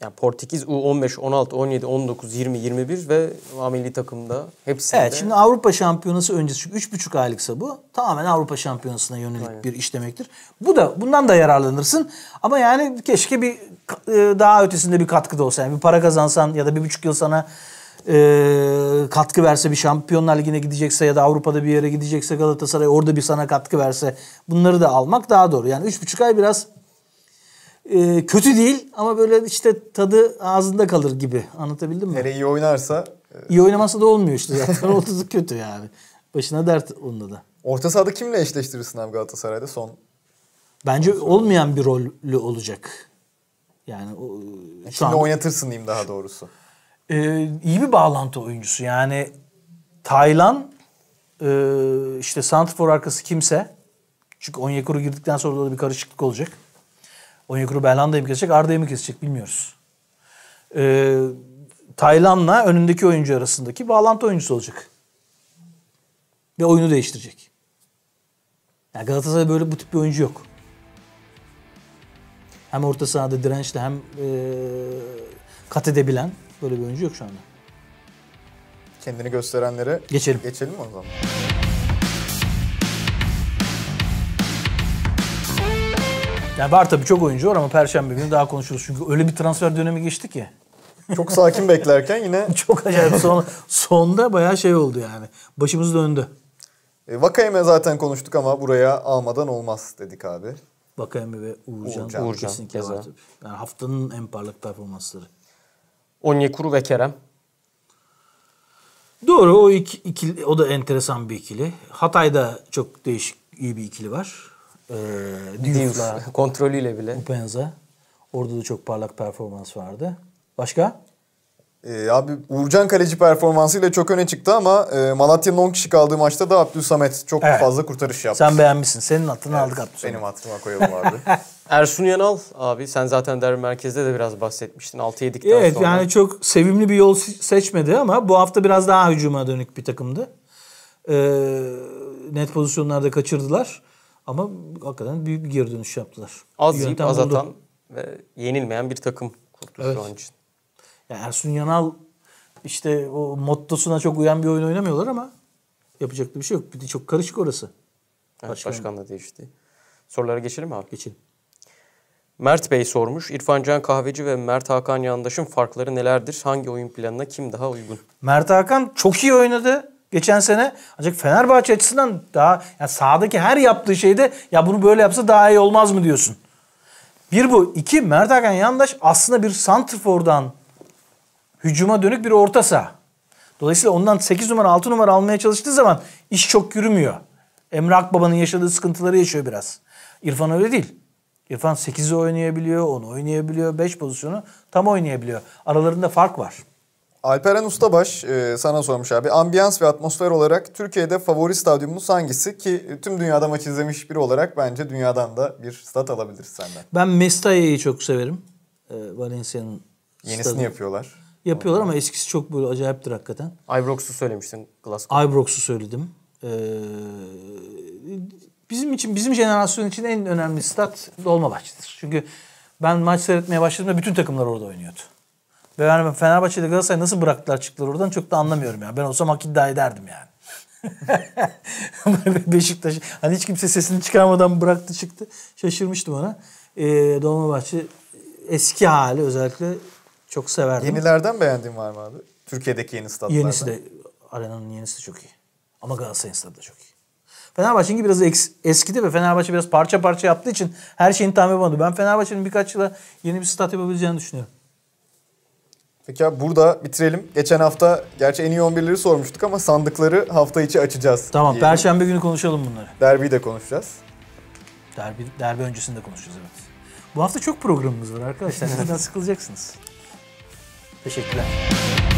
[SPEAKER 3] Yani Portekiz U15, 16, 17, 19, 20, 21
[SPEAKER 1] ve milli takımda hepsinde. Evet şimdi Avrupa Şampiyonası öncesi çünkü 3,5 aylıksa bu. Tamamen Avrupa Şampiyonası'na yönelik Aynen. bir iş demektir. Bu da bundan da yararlanırsın. Ama yani keşke bir e, daha ötesinde bir katkı da olsa. Yani bir para kazansan ya da bir buçuk yıl sana e, katkı verse bir Şampiyonlar Ligi'ne gidecekse ya da Avrupa'da bir yere gidecekse Galatasaray orada bir sana katkı verse bunları da almak daha doğru. Yani 3,5 ay biraz e, kötü değil ama böyle işte tadı ağzında kalır gibi. Anlatabildim mi? Nereye iyi oynarsa e, iyi oynamasa da olmuyor işte zaten. Ortası kötü yani. Başına dert onda da. Orta
[SPEAKER 2] sahada kimle eşleştirirsin abi Galatasaray'da son?
[SPEAKER 1] Bence olmayan bir rollü olacak. Yani o, e, şu an... oynatırsın
[SPEAKER 2] diyeyim daha doğrusu
[SPEAKER 1] e, iyi bir bağlantı oyuncusu. Yani Taylan e, işte Santrfor arkası kimse. Çünkü Onyekuru girdikten sonra da bir karışıklık olacak. Onyekuru Belhanda'yı mı kesecek, Arda'yı mı kesecek bilmiyoruz. E, Taylan'la önündeki oyuncu arasındaki bağlantı oyuncusu olacak. Ve oyunu değiştirecek. Yani Galatasaray'da böyle bu tip bir oyuncu yok. Hem orta sahada dirençli hem e, kat edebilen Böyle bir oyuncu yok şu anda.
[SPEAKER 2] Kendini gösterenlere geçelim. Geçelim o zaman.
[SPEAKER 1] Yani var tabii çok oyuncu var ama perşembe günü daha konuşuruz. Çünkü öyle bir transfer dönemi geçti ki. Çok sakin beklerken yine... çok acayip. Son, sonda bayağı şey oldu yani. Başımız döndü.
[SPEAKER 2] E, Vakayeme zaten konuştuk ama buraya almadan olmaz dedik abi. Vakayeme ve Uğurcan, Uğurcan. kesinlikle Uğurcan. var
[SPEAKER 3] tabii.
[SPEAKER 1] Yani haftanın en parlak performansları. Onyekuru ve Kerem. Doğru o iki, ikili, o da enteresan bir ikili. Hatay'da çok değişik iyi bir ikili var. Ee, Diouf'la kontrolüyle bile. Upenza. Orada da çok parlak performans vardı. Başka?
[SPEAKER 2] E, abi Uğurcan kaleci performansıyla çok öne çıktı ama e, Malatya'nın 10 kişi kaldığı maçta da Abdülsamet çok evet. fazla kurtarış
[SPEAKER 3] yaptı.
[SPEAKER 1] Sen beğenmişsin. Senin hatını evet, aldık Abdülsamet. Benim hatıma
[SPEAKER 3] koyalım abi. Ersun Yanal abi sen zaten derbi merkezde de biraz bahsetmiştin 6 yedikten evet, sonra. Evet yani
[SPEAKER 1] çok sevimli bir yol seçmedi ama bu hafta biraz daha hücuma dönük bir takımdı. E, net pozisyonlarda kaçırdılar ama hakikaten büyük bir geri dönüş yaptılar. Az yiyip az atan
[SPEAKER 3] ve yenilmeyen bir takım
[SPEAKER 1] kurtuldu evet. şu an için. Yani Ersun Yanal işte o mottosuna çok uyan bir oyun oynamıyorlar ama yapacak da bir şey yok. Bir de çok karışık orası.
[SPEAKER 3] Evet, başkan. başkan da değişti. Sorulara geçelim mi abi? Geçelim. Mert Bey sormuş. İrfan Can Kahveci ve Mert Hakan Yandaş'ın farkları nelerdir? Hangi oyun planına kim daha uygun?
[SPEAKER 1] Mert Hakan çok iyi oynadı geçen sene. Ancak Fenerbahçe açısından daha yani sahadaki her yaptığı şeyde ya bunu böyle yapsa daha iyi olmaz mı diyorsun. Bir bu. iki Mert Hakan Yandaş aslında bir santrfordan hücuma dönük bir orta saha. Dolayısıyla ondan 8 numara 6 numara almaya çalıştığı zaman iş çok yürümüyor. Emre Akbaba'nın yaşadığı sıkıntıları yaşıyor biraz. İrfan öyle değil. İrfan 8'i oynayabiliyor, 10 oynayabiliyor, 5 pozisyonu tam oynayabiliyor. Aralarında fark var. Alperen Ustabaş
[SPEAKER 2] e, sana sormuş abi. Ambiyans ve atmosfer olarak Türkiye'de favori stadyumunuz hangisi? Ki tüm dünyada maç izlemiş biri olarak bence dünyadan da bir stat alabiliriz senden.
[SPEAKER 1] Ben Mestaya'yı çok severim. E, Valencia'nın Yenisini stadı. yapıyorlar yapıyorlar ama eskisi çok böyle acayiptir hakikaten. Ibrox'u söylemiştin Glasgow. Ibrox'u söyledim. Ee, bizim için, bizim jenerasyon için en önemli stat Dolmabahçe'dir. Çünkü ben maç seyretmeye başladığımda bütün takımlar orada oynuyordu. Ve ben Fenerbahçe'de Galatasaray nasıl bıraktılar çıktılar oradan çok da anlamıyorum yani. Ben olsam hak iddia ederdim yani. Beşiktaş hani hiç kimse sesini çıkarmadan bıraktı çıktı. Şaşırmıştım ona. Ee, Dolmabahçe eski hali özellikle çok severdim. Yenilerden
[SPEAKER 2] beğendiğin var mı abi? Türkiye'deki yeni
[SPEAKER 1] stadlardan. Yenisi de Arena'nın yenisi de çok iyi. Ama Galatasaray'ın stadı da çok iyi. Fenerbahçe Fenerbahçe'nin biraz eks, eskidi ve Fenerbahçe biraz parça parça yaptığı için her şeyin tam yapamadı. Ben Fenerbahçe'nin birkaç yıla yeni bir stat yapabileceğini düşünüyorum. Peki abi burada bitirelim. Geçen hafta
[SPEAKER 2] gerçi en iyi 11'leri sormuştuk ama sandıkları hafta içi açacağız. Tamam, diyelim. perşembe
[SPEAKER 1] günü konuşalım bunları.
[SPEAKER 2] Derbiyi de konuşacağız.
[SPEAKER 1] Derbi, derbi öncesinde konuşacağız evet. Bu hafta çok programımız var arkadaşlar. Sizden sıkılacaksınız. Teşekkürler.